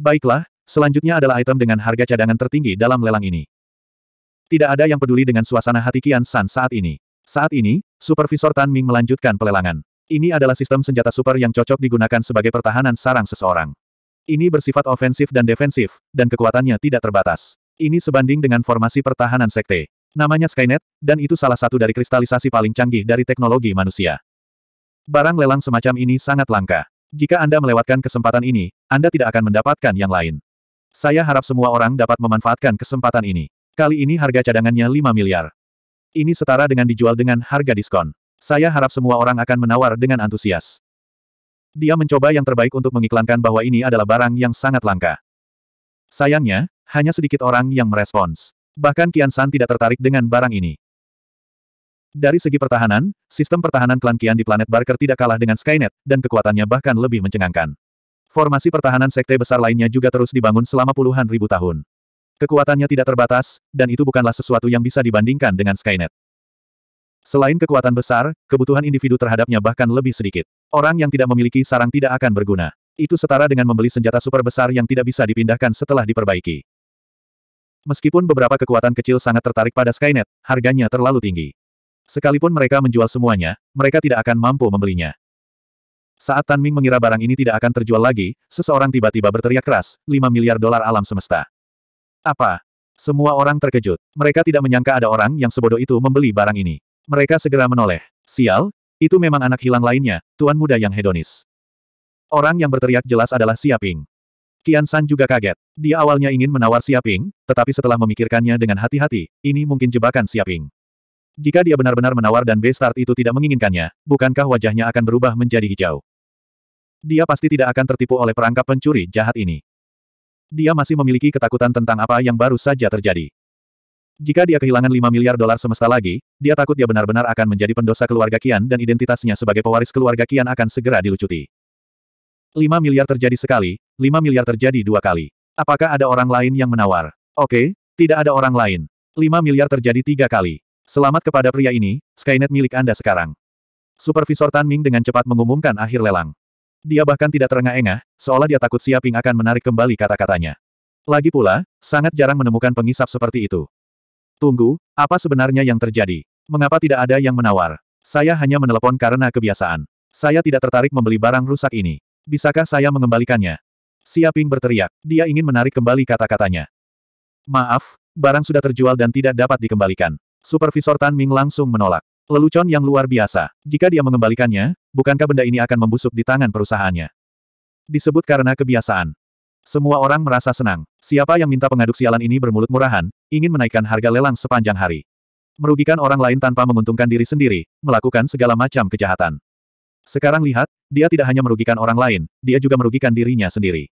Baiklah, selanjutnya adalah item dengan harga cadangan tertinggi dalam lelang ini. Tidak ada yang peduli dengan suasana hati Kian San saat ini. Saat ini, Supervisor Tan Ming melanjutkan pelelangan. Ini adalah sistem senjata super yang cocok digunakan sebagai pertahanan sarang seseorang. Ini bersifat ofensif dan defensif, dan kekuatannya tidak terbatas. Ini sebanding dengan formasi pertahanan sekte. Namanya Skynet, dan itu salah satu dari kristalisasi paling canggih dari teknologi manusia. Barang lelang semacam ini sangat langka. Jika Anda melewatkan kesempatan ini, Anda tidak akan mendapatkan yang lain. Saya harap semua orang dapat memanfaatkan kesempatan ini. Kali ini harga cadangannya 5 miliar. Ini setara dengan dijual dengan harga diskon. Saya harap semua orang akan menawar dengan antusias. Dia mencoba yang terbaik untuk mengiklankan bahwa ini adalah barang yang sangat langka. Sayangnya, hanya sedikit orang yang merespons. Bahkan Kian San tidak tertarik dengan barang ini. Dari segi pertahanan, sistem pertahanan klan Kian di planet Barker tidak kalah dengan Skynet, dan kekuatannya bahkan lebih mencengangkan. Formasi pertahanan sekte besar lainnya juga terus dibangun selama puluhan ribu tahun. Kekuatannya tidak terbatas, dan itu bukanlah sesuatu yang bisa dibandingkan dengan Skynet. Selain kekuatan besar, kebutuhan individu terhadapnya bahkan lebih sedikit. Orang yang tidak memiliki sarang tidak akan berguna. Itu setara dengan membeli senjata super besar yang tidak bisa dipindahkan setelah diperbaiki. Meskipun beberapa kekuatan kecil sangat tertarik pada Skynet, harganya terlalu tinggi. Sekalipun mereka menjual semuanya, mereka tidak akan mampu membelinya. Saat Tan Ming mengira barang ini tidak akan terjual lagi, seseorang tiba-tiba berteriak keras, 5 miliar dolar alam semesta. Apa? Semua orang terkejut. Mereka tidak menyangka ada orang yang sebodoh itu membeli barang ini. Mereka segera menoleh. Sial, itu memang anak hilang lainnya, tuan muda yang hedonis. Orang yang berteriak jelas adalah Siaping. Kian San juga kaget. Dia awalnya ingin menawar Siaping, tetapi setelah memikirkannya dengan hati-hati, ini mungkin jebakan Siaping. Jika dia benar-benar menawar dan Bestart start itu tidak menginginkannya, bukankah wajahnya akan berubah menjadi hijau? Dia pasti tidak akan tertipu oleh perangkap pencuri jahat ini. Dia masih memiliki ketakutan tentang apa yang baru saja terjadi. Jika dia kehilangan 5 miliar dolar semesta lagi, dia takut dia benar-benar akan menjadi pendosa keluarga Kian dan identitasnya sebagai pewaris keluarga Kian akan segera dilucuti. 5 miliar terjadi sekali, 5 miliar terjadi dua kali. Apakah ada orang lain yang menawar? Oke, tidak ada orang lain. 5 miliar terjadi tiga kali. Selamat kepada pria ini, Skynet milik Anda sekarang. Supervisor Tan Ming dengan cepat mengumumkan akhir lelang. Dia bahkan tidak terengah-engah, seolah dia takut Ping akan menarik kembali kata-katanya. Lagi pula, sangat jarang menemukan pengisap seperti itu. Tunggu, apa sebenarnya yang terjadi? Mengapa tidak ada yang menawar? Saya hanya menelepon karena kebiasaan. Saya tidak tertarik membeli barang rusak ini. Bisakah saya mengembalikannya? Siaping berteriak. Dia ingin menarik kembali kata-katanya. Maaf, barang sudah terjual dan tidak dapat dikembalikan. Supervisor Tan Ming langsung menolak. Lelucon yang luar biasa. Jika dia mengembalikannya, bukankah benda ini akan membusuk di tangan perusahaannya? Disebut karena kebiasaan. Semua orang merasa senang. Siapa yang minta pengaduk sialan ini bermulut murahan, ingin menaikkan harga lelang sepanjang hari. Merugikan orang lain tanpa menguntungkan diri sendiri, melakukan segala macam kejahatan. Sekarang lihat, dia tidak hanya merugikan orang lain, dia juga merugikan dirinya sendiri.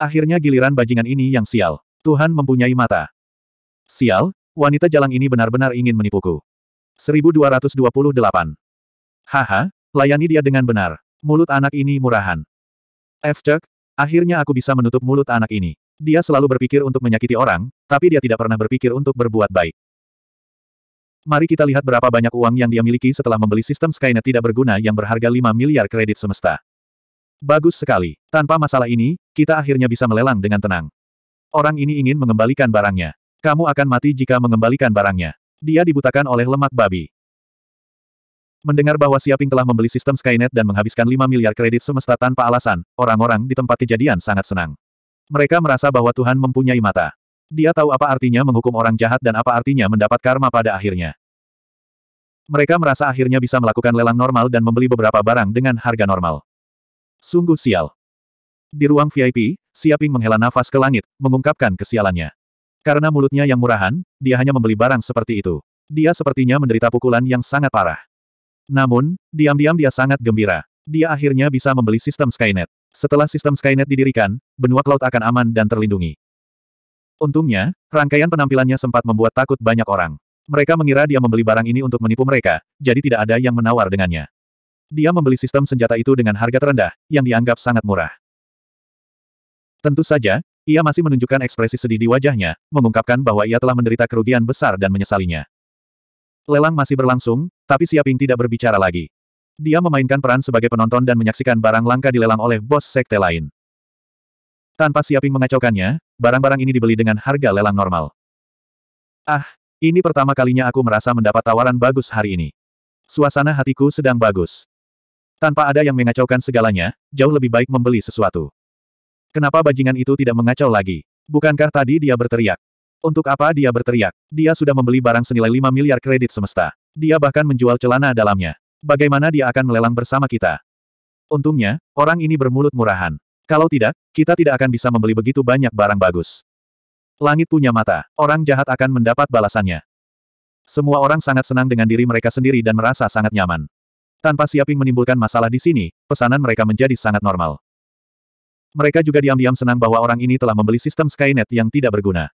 Akhirnya giliran bajingan ini yang sial. Tuhan mempunyai mata. Sial, wanita jalang ini benar-benar ingin menipuku. 1228. Haha, layani dia dengan benar. Mulut anak ini murahan. Efcek, Akhirnya aku bisa menutup mulut anak ini. Dia selalu berpikir untuk menyakiti orang, tapi dia tidak pernah berpikir untuk berbuat baik. Mari kita lihat berapa banyak uang yang dia miliki setelah membeli sistem Skynet tidak berguna yang berharga 5 miliar kredit semesta. Bagus sekali. Tanpa masalah ini, kita akhirnya bisa melelang dengan tenang. Orang ini ingin mengembalikan barangnya. Kamu akan mati jika mengembalikan barangnya. Dia dibutakan oleh lemak babi. Mendengar bahwa Siaping telah membeli sistem Skynet dan menghabiskan 5 miliar kredit semesta tanpa alasan, orang-orang di tempat kejadian sangat senang. Mereka merasa bahwa Tuhan mempunyai mata. Dia tahu apa artinya menghukum orang jahat dan apa artinya mendapat karma pada akhirnya. Mereka merasa akhirnya bisa melakukan lelang normal dan membeli beberapa barang dengan harga normal. Sungguh sial. Di ruang VIP, Siaping menghela nafas ke langit, mengungkapkan kesialannya. Karena mulutnya yang murahan, dia hanya membeli barang seperti itu. Dia sepertinya menderita pukulan yang sangat parah. Namun, diam-diam dia sangat gembira. Dia akhirnya bisa membeli sistem Skynet. Setelah sistem Skynet didirikan, benua laut akan aman dan terlindungi. Untungnya, rangkaian penampilannya sempat membuat takut banyak orang. Mereka mengira dia membeli barang ini untuk menipu mereka, jadi tidak ada yang menawar dengannya. Dia membeli sistem senjata itu dengan harga terendah, yang dianggap sangat murah. Tentu saja, ia masih menunjukkan ekspresi sedih di wajahnya, mengungkapkan bahwa ia telah menderita kerugian besar dan menyesalinya. Lelang masih berlangsung, tapi Siaping tidak berbicara lagi. Dia memainkan peran sebagai penonton dan menyaksikan barang langka dilelang oleh bos sekte lain. Tanpa Siaping mengacaukannya, barang-barang ini dibeli dengan harga lelang normal. Ah, ini pertama kalinya aku merasa mendapat tawaran bagus hari ini. Suasana hatiku sedang bagus. Tanpa ada yang mengacaukan segalanya, jauh lebih baik membeli sesuatu. Kenapa bajingan itu tidak mengacau lagi? Bukankah tadi dia berteriak? Untuk apa dia berteriak? Dia sudah membeli barang senilai 5 miliar kredit semesta. Dia bahkan menjual celana dalamnya. Bagaimana dia akan melelang bersama kita? Untungnya, orang ini bermulut murahan. Kalau tidak, kita tidak akan bisa membeli begitu banyak barang bagus. Langit punya mata, orang jahat akan mendapat balasannya. Semua orang sangat senang dengan diri mereka sendiri dan merasa sangat nyaman. Tanpa siaping menimbulkan masalah di sini, pesanan mereka menjadi sangat normal. Mereka juga diam-diam senang bahwa orang ini telah membeli sistem Skynet yang tidak berguna.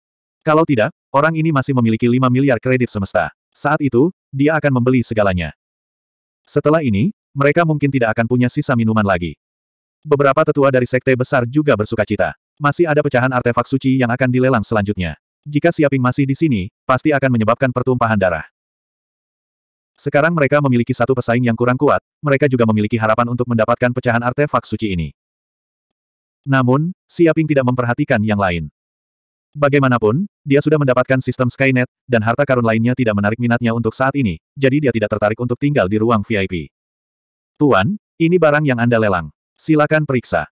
Kalau tidak, orang ini masih memiliki 5 miliar kredit semesta. Saat itu, dia akan membeli segalanya. Setelah ini, mereka mungkin tidak akan punya sisa minuman lagi. Beberapa tetua dari sekte besar juga bersuka cita. Masih ada pecahan artefak suci yang akan dilelang selanjutnya. Jika Siaping masih di sini, pasti akan menyebabkan pertumpahan darah. Sekarang mereka memiliki satu pesaing yang kurang kuat, mereka juga memiliki harapan untuk mendapatkan pecahan artefak suci ini. Namun, Siaping tidak memperhatikan yang lain. Bagaimanapun, dia sudah mendapatkan sistem Skynet, dan harta karun lainnya tidak menarik minatnya untuk saat ini, jadi dia tidak tertarik untuk tinggal di ruang VIP. Tuan, ini barang yang Anda lelang. Silakan periksa.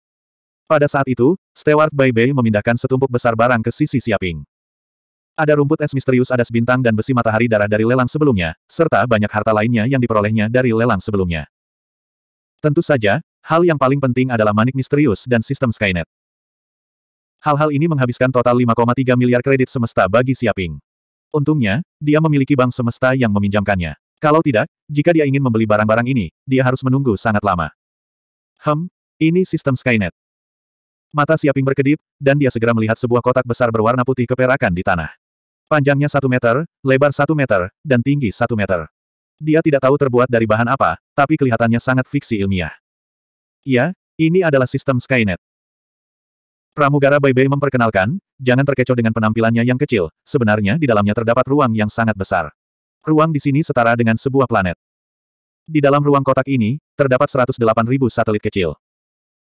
Pada saat itu, Stewart Bai Bei memindahkan setumpuk besar barang ke sisi Siaping. Ada rumput es misterius adas bintang dan besi matahari darah dari lelang sebelumnya, serta banyak harta lainnya yang diperolehnya dari lelang sebelumnya. Tentu saja, hal yang paling penting adalah manik misterius dan sistem Skynet. Hal-hal ini menghabiskan total 5,3 miliar kredit semesta bagi Siaping. Untungnya, dia memiliki bank semesta yang meminjamkannya. Kalau tidak, jika dia ingin membeli barang-barang ini, dia harus menunggu sangat lama. Hem, ini sistem Skynet. Mata Siaping berkedip, dan dia segera melihat sebuah kotak besar berwarna putih keperakan di tanah. Panjangnya satu meter, lebar satu meter, dan tinggi satu meter. Dia tidak tahu terbuat dari bahan apa, tapi kelihatannya sangat fiksi ilmiah. Ya, ini adalah sistem Skynet. Pramugara Bai Bai memperkenalkan, jangan terkecoh dengan penampilannya yang kecil, sebenarnya di dalamnya terdapat ruang yang sangat besar. Ruang di sini setara dengan sebuah planet. Di dalam ruang kotak ini, terdapat 108.000 satelit kecil.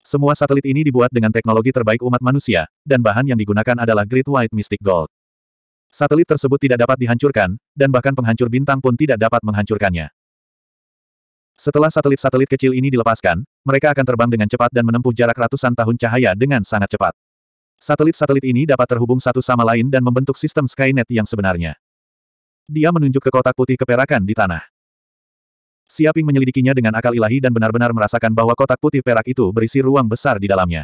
Semua satelit ini dibuat dengan teknologi terbaik umat manusia, dan bahan yang digunakan adalah Great White Mystic Gold. Satelit tersebut tidak dapat dihancurkan, dan bahkan penghancur bintang pun tidak dapat menghancurkannya. Setelah satelit-satelit kecil ini dilepaskan, mereka akan terbang dengan cepat dan menempuh jarak ratusan tahun cahaya dengan sangat cepat. Satelit-satelit ini dapat terhubung satu sama lain dan membentuk sistem Skynet yang sebenarnya. Dia menunjuk ke kotak putih keperakan di tanah. Siaping menyelidikinya dengan akal ilahi dan benar-benar merasakan bahwa kotak putih perak itu berisi ruang besar di dalamnya.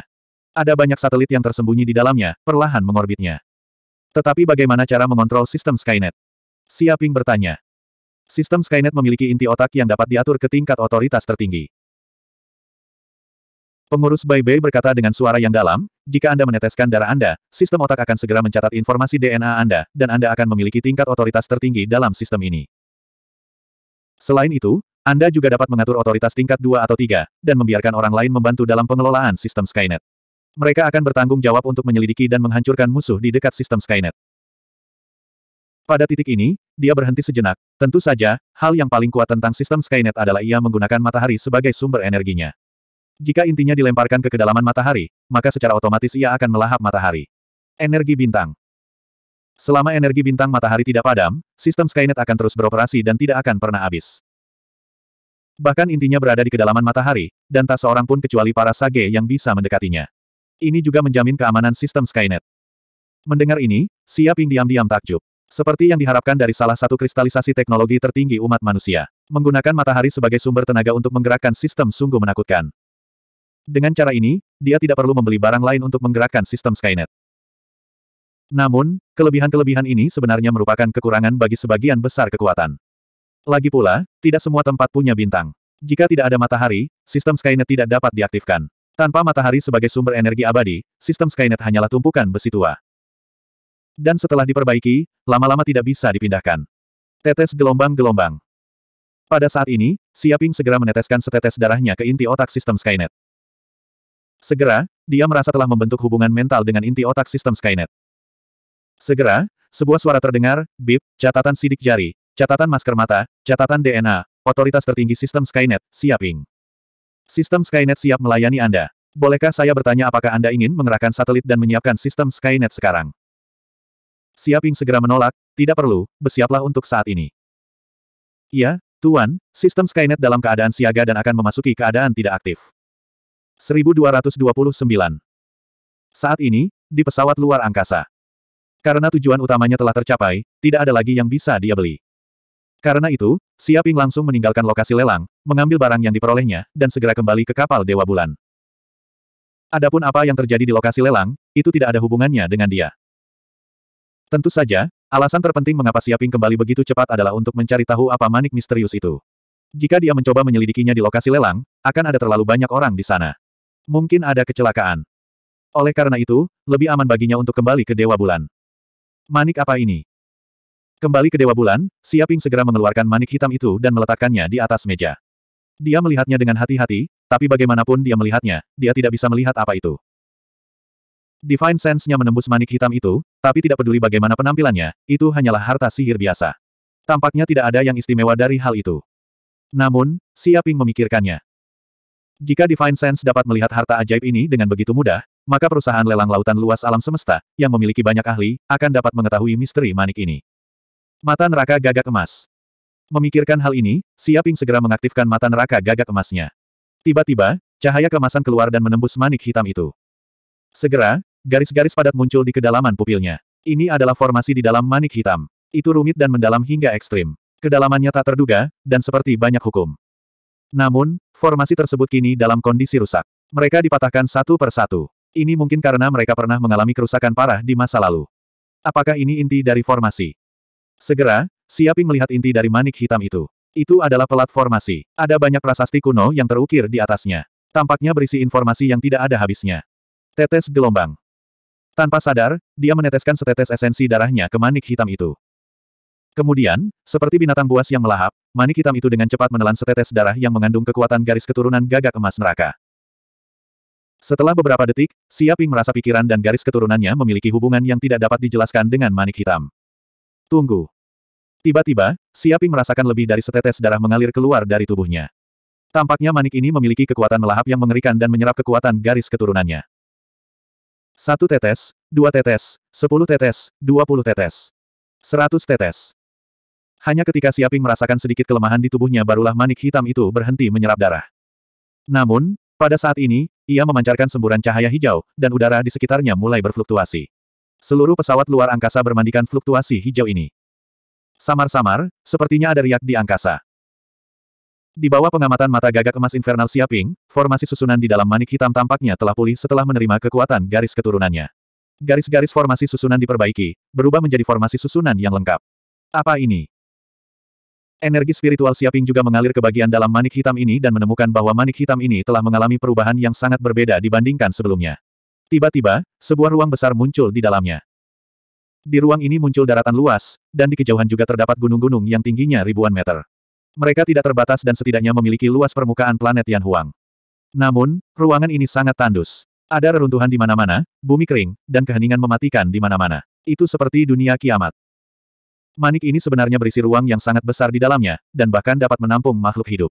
Ada banyak satelit yang tersembunyi di dalamnya, perlahan mengorbitnya. Tetapi bagaimana cara mengontrol sistem Skynet? Siaping bertanya. Sistem Skynet memiliki inti otak yang dapat diatur ke tingkat otoritas tertinggi. Pengurus Bai Bei berkata dengan suara yang dalam, jika Anda meneteskan darah Anda, sistem otak akan segera mencatat informasi DNA Anda, dan Anda akan memiliki tingkat otoritas tertinggi dalam sistem ini. Selain itu, Anda juga dapat mengatur otoritas tingkat 2 atau 3, dan membiarkan orang lain membantu dalam pengelolaan sistem Skynet. Mereka akan bertanggung jawab untuk menyelidiki dan menghancurkan musuh di dekat sistem Skynet. Pada titik ini, dia berhenti sejenak. Tentu saja, hal yang paling kuat tentang sistem Skynet adalah ia menggunakan matahari sebagai sumber energinya. Jika intinya dilemparkan ke kedalaman matahari, maka secara otomatis ia akan melahap matahari. Energi bintang Selama energi bintang matahari tidak padam, sistem Skynet akan terus beroperasi dan tidak akan pernah habis. Bahkan intinya berada di kedalaman matahari, dan tak seorang pun kecuali para sage yang bisa mendekatinya. Ini juga menjamin keamanan sistem Skynet. Mendengar ini, Siap Ping diam-diam takjub. Seperti yang diharapkan dari salah satu kristalisasi teknologi tertinggi umat manusia. Menggunakan matahari sebagai sumber tenaga untuk menggerakkan sistem sungguh menakutkan. Dengan cara ini, dia tidak perlu membeli barang lain untuk menggerakkan sistem Skynet. Namun, kelebihan-kelebihan ini sebenarnya merupakan kekurangan bagi sebagian besar kekuatan. Lagi pula, tidak semua tempat punya bintang. Jika tidak ada matahari, sistem Skynet tidak dapat diaktifkan. Tanpa matahari sebagai sumber energi abadi, sistem Skynet hanyalah tumpukan besi tua. Dan setelah diperbaiki, lama-lama tidak bisa dipindahkan. Tetes gelombang-gelombang. Pada saat ini, Siaping segera meneteskan setetes darahnya ke inti otak sistem Skynet. Segera, dia merasa telah membentuk hubungan mental dengan inti otak sistem Skynet. Segera, sebuah suara terdengar, bip, catatan sidik jari, catatan masker mata, catatan DNA, otoritas tertinggi sistem Skynet, Siaping. Sistem Skynet siap melayani Anda. Bolehkah saya bertanya apakah Anda ingin mengerahkan satelit dan menyiapkan sistem Skynet sekarang? Siaping segera menolak, tidak perlu, bersiaplah untuk saat ini. Ya, Tuan, sistem Skynet dalam keadaan siaga dan akan memasuki keadaan tidak aktif. 1229 Saat ini, di pesawat luar angkasa. Karena tujuan utamanya telah tercapai, tidak ada lagi yang bisa dia beli. Karena itu, Siaping langsung meninggalkan lokasi lelang, mengambil barang yang diperolehnya, dan segera kembali ke kapal Dewa Bulan. Adapun apa yang terjadi di lokasi lelang, itu tidak ada hubungannya dengan dia. Tentu saja, alasan terpenting mengapa Siaping kembali begitu cepat adalah untuk mencari tahu apa manik misterius itu. Jika dia mencoba menyelidikinya di lokasi lelang, akan ada terlalu banyak orang di sana. Mungkin ada kecelakaan. Oleh karena itu, lebih aman baginya untuk kembali ke Dewa Bulan. Manik apa ini? Kembali ke Dewa Bulan, Siaping segera mengeluarkan manik hitam itu dan meletakkannya di atas meja. Dia melihatnya dengan hati-hati, tapi bagaimanapun dia melihatnya, dia tidak bisa melihat apa itu. Divine Sense-nya menembus manik hitam itu, tapi tidak peduli bagaimana penampilannya, itu hanyalah harta sihir biasa. Tampaknya tidak ada yang istimewa dari hal itu. Namun, Siaping memikirkannya. Jika Divine Sense dapat melihat harta ajaib ini dengan begitu mudah, maka perusahaan lelang lautan luas alam semesta, yang memiliki banyak ahli, akan dapat mengetahui misteri manik ini. Mata neraka gagak emas. Memikirkan hal ini, Siaping segera mengaktifkan mata neraka gagak emasnya. Tiba-tiba, cahaya kemasan keluar dan menembus manik hitam itu. Segera, Garis-garis padat muncul di kedalaman pupilnya. Ini adalah formasi di dalam manik hitam. Itu rumit dan mendalam hingga ekstrim. Kedalamannya tak terduga, dan seperti banyak hukum. Namun, formasi tersebut kini dalam kondisi rusak. Mereka dipatahkan satu per satu. Ini mungkin karena mereka pernah mengalami kerusakan parah di masa lalu. Apakah ini inti dari formasi? Segera, Siaping melihat inti dari manik hitam itu. Itu adalah pelat formasi. Ada banyak prasasti kuno yang terukir di atasnya. Tampaknya berisi informasi yang tidak ada habisnya. Tetes gelombang. Tanpa sadar, dia meneteskan setetes esensi darahnya ke manik hitam itu. Kemudian, seperti binatang buas yang melahap, manik hitam itu dengan cepat menelan setetes darah yang mengandung kekuatan garis keturunan gagak emas neraka. Setelah beberapa detik, Siaping merasa pikiran dan garis keturunannya memiliki hubungan yang tidak dapat dijelaskan dengan manik hitam. Tunggu. Tiba-tiba, Siaping merasakan lebih dari setetes darah mengalir keluar dari tubuhnya. Tampaknya manik ini memiliki kekuatan melahap yang mengerikan dan menyerap kekuatan garis keturunannya. Satu tetes, dua tetes, sepuluh tetes, dua puluh tetes. Seratus tetes. Hanya ketika Siaping merasakan sedikit kelemahan di tubuhnya barulah manik hitam itu berhenti menyerap darah. Namun, pada saat ini, ia memancarkan semburan cahaya hijau, dan udara di sekitarnya mulai berfluktuasi. Seluruh pesawat luar angkasa bermandikan fluktuasi hijau ini. Samar-samar, sepertinya ada riak di angkasa. Di bawah pengamatan mata gagak emas infernal Siaping, formasi susunan di dalam manik hitam tampaknya telah pulih setelah menerima kekuatan garis keturunannya. Garis-garis formasi susunan diperbaiki, berubah menjadi formasi susunan yang lengkap. Apa ini? Energi spiritual Siaping juga mengalir ke bagian dalam manik hitam ini dan menemukan bahwa manik hitam ini telah mengalami perubahan yang sangat berbeda dibandingkan sebelumnya. Tiba-tiba, sebuah ruang besar muncul di dalamnya. Di ruang ini muncul daratan luas, dan di kejauhan juga terdapat gunung-gunung yang tingginya ribuan meter. Mereka tidak terbatas dan setidaknya memiliki luas permukaan planet Yan Huang. Namun, ruangan ini sangat tandus. Ada reruntuhan di mana-mana, bumi kering, dan keheningan mematikan di mana-mana. Itu seperti dunia kiamat. Manik ini sebenarnya berisi ruang yang sangat besar di dalamnya, dan bahkan dapat menampung makhluk hidup.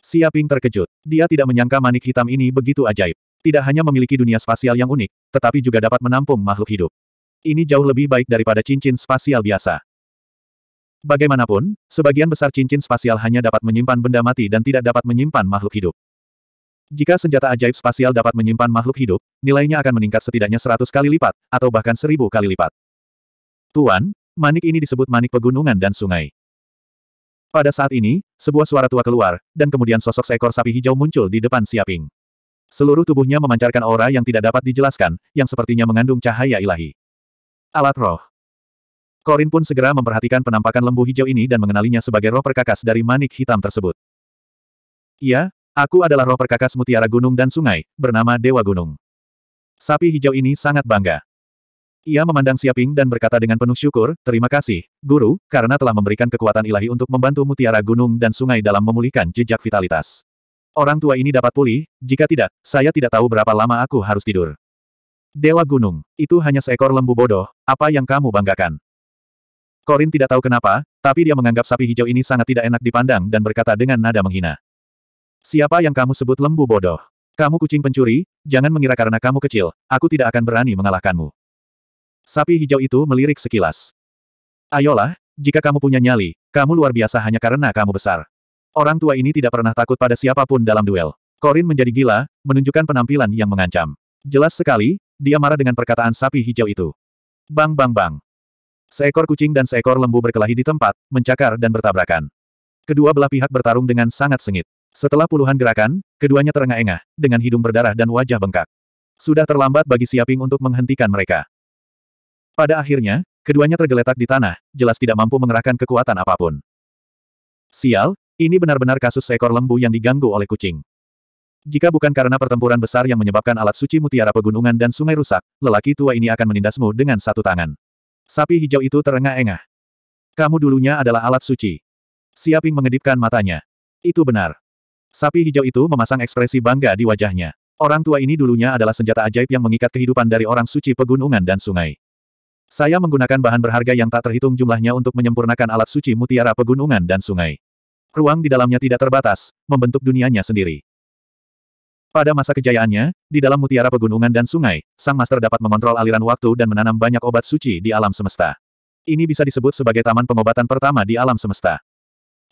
Siaping terkejut. Dia tidak menyangka manik hitam ini begitu ajaib. Tidak hanya memiliki dunia spasial yang unik, tetapi juga dapat menampung makhluk hidup. Ini jauh lebih baik daripada cincin spasial biasa. Bagaimanapun, sebagian besar cincin spasial hanya dapat menyimpan benda mati dan tidak dapat menyimpan makhluk hidup. Jika senjata ajaib spasial dapat menyimpan makhluk hidup, nilainya akan meningkat setidaknya seratus kali lipat, atau bahkan seribu kali lipat. Tuan, manik ini disebut manik pegunungan dan sungai. Pada saat ini, sebuah suara tua keluar, dan kemudian sosok seekor sapi hijau muncul di depan Siaping. Seluruh tubuhnya memancarkan aura yang tidak dapat dijelaskan, yang sepertinya mengandung cahaya ilahi. Alat roh. Korin pun segera memperhatikan penampakan lembu hijau ini dan mengenalinya sebagai roh perkakas dari manik hitam tersebut. Iya, aku adalah roh perkakas mutiara gunung dan sungai, bernama Dewa Gunung. Sapi hijau ini sangat bangga. Ia memandang Siaping dan berkata dengan penuh syukur, terima kasih, guru, karena telah memberikan kekuatan ilahi untuk membantu mutiara gunung dan sungai dalam memulihkan jejak vitalitas. Orang tua ini dapat pulih, jika tidak, saya tidak tahu berapa lama aku harus tidur. Dewa Gunung, itu hanya seekor lembu bodoh, apa yang kamu banggakan? Korin tidak tahu kenapa, tapi dia menganggap sapi hijau ini sangat tidak enak dipandang dan berkata dengan nada menghina. Siapa yang kamu sebut lembu bodoh? Kamu kucing pencuri, jangan mengira karena kamu kecil, aku tidak akan berani mengalahkanmu. Sapi hijau itu melirik sekilas. Ayolah, jika kamu punya nyali, kamu luar biasa hanya karena kamu besar. Orang tua ini tidak pernah takut pada siapapun dalam duel. Korin menjadi gila, menunjukkan penampilan yang mengancam. Jelas sekali, dia marah dengan perkataan sapi hijau itu. Bang bang bang. Seekor kucing dan seekor lembu berkelahi di tempat, mencakar dan bertabrakan. Kedua belah pihak bertarung dengan sangat sengit. Setelah puluhan gerakan, keduanya terengah-engah, dengan hidung berdarah dan wajah bengkak. Sudah terlambat bagi Siaping untuk menghentikan mereka. Pada akhirnya, keduanya tergeletak di tanah, jelas tidak mampu mengerahkan kekuatan apapun. Sial, ini benar-benar kasus seekor lembu yang diganggu oleh kucing. Jika bukan karena pertempuran besar yang menyebabkan alat suci mutiara pegunungan dan sungai rusak, lelaki tua ini akan menindasmu dengan satu tangan. Sapi hijau itu terengah-engah. Kamu dulunya adalah alat suci. Siaping mengedipkan matanya. Itu benar. Sapi hijau itu memasang ekspresi bangga di wajahnya. Orang tua ini dulunya adalah senjata ajaib yang mengikat kehidupan dari orang suci pegunungan dan sungai. Saya menggunakan bahan berharga yang tak terhitung jumlahnya untuk menyempurnakan alat suci mutiara pegunungan dan sungai. Ruang di dalamnya tidak terbatas, membentuk dunianya sendiri. Pada masa kejayaannya, di dalam mutiara pegunungan dan sungai, Sang Master dapat mengontrol aliran waktu dan menanam banyak obat suci di alam semesta. Ini bisa disebut sebagai taman pengobatan pertama di alam semesta.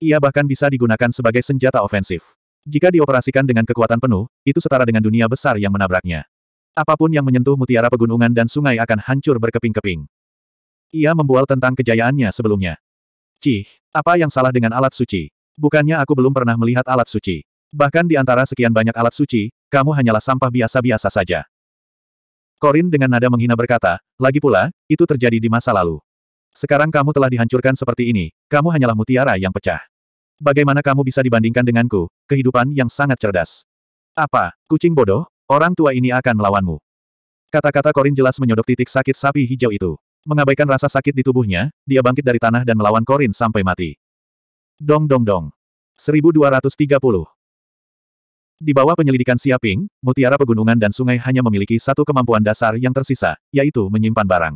Ia bahkan bisa digunakan sebagai senjata ofensif. Jika dioperasikan dengan kekuatan penuh, itu setara dengan dunia besar yang menabraknya. Apapun yang menyentuh mutiara pegunungan dan sungai akan hancur berkeping-keping. Ia membual tentang kejayaannya sebelumnya. Cih, apa yang salah dengan alat suci? Bukannya aku belum pernah melihat alat suci. Bahkan di antara sekian banyak alat suci, kamu hanyalah sampah biasa-biasa saja. Korin dengan nada menghina berkata, lagi pula, itu terjadi di masa lalu. Sekarang kamu telah dihancurkan seperti ini, kamu hanyalah mutiara yang pecah. Bagaimana kamu bisa dibandingkan denganku, kehidupan yang sangat cerdas. Apa, kucing bodoh, orang tua ini akan melawanmu. Kata-kata Korin jelas menyodok titik sakit sapi hijau itu. Mengabaikan rasa sakit di tubuhnya, dia bangkit dari tanah dan melawan Korin sampai mati. Dong dong dong. 1230 di bawah penyelidikan Siaping, mutiara pegunungan dan sungai hanya memiliki satu kemampuan dasar yang tersisa, yaitu menyimpan barang.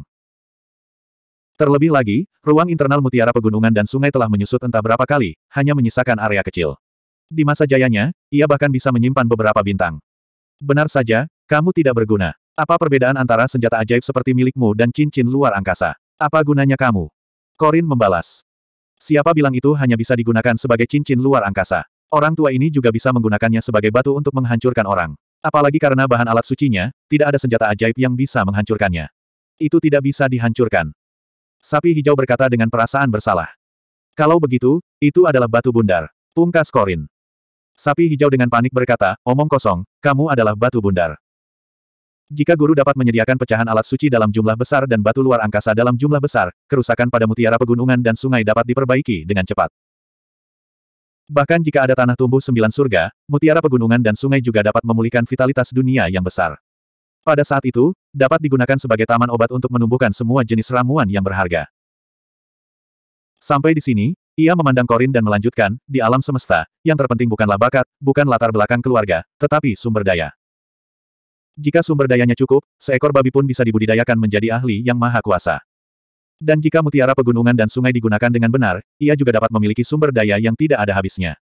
Terlebih lagi, ruang internal mutiara pegunungan dan sungai telah menyusut entah berapa kali, hanya menyisakan area kecil. Di masa jayanya, ia bahkan bisa menyimpan beberapa bintang. Benar saja, kamu tidak berguna. Apa perbedaan antara senjata ajaib seperti milikmu dan cincin luar angkasa? Apa gunanya kamu? Corin membalas. Siapa bilang itu hanya bisa digunakan sebagai cincin luar angkasa? Orang tua ini juga bisa menggunakannya sebagai batu untuk menghancurkan orang. Apalagi karena bahan alat sucinya, tidak ada senjata ajaib yang bisa menghancurkannya. Itu tidak bisa dihancurkan. Sapi hijau berkata dengan perasaan bersalah. Kalau begitu, itu adalah batu bundar. Pungkas Korin. Sapi hijau dengan panik berkata, omong kosong, kamu adalah batu bundar. Jika guru dapat menyediakan pecahan alat suci dalam jumlah besar dan batu luar angkasa dalam jumlah besar, kerusakan pada mutiara pegunungan dan sungai dapat diperbaiki dengan cepat. Bahkan jika ada tanah tumbuh sembilan surga, mutiara pegunungan dan sungai juga dapat memulihkan vitalitas dunia yang besar. Pada saat itu, dapat digunakan sebagai taman obat untuk menumbuhkan semua jenis ramuan yang berharga. Sampai di sini, ia memandang Korin dan melanjutkan, di alam semesta, yang terpenting bukanlah bakat, bukan latar belakang keluarga, tetapi sumber daya. Jika sumber dayanya cukup, seekor babi pun bisa dibudidayakan menjadi ahli yang maha kuasa. Dan jika mutiara pegunungan dan sungai digunakan dengan benar, ia juga dapat memiliki sumber daya yang tidak ada habisnya.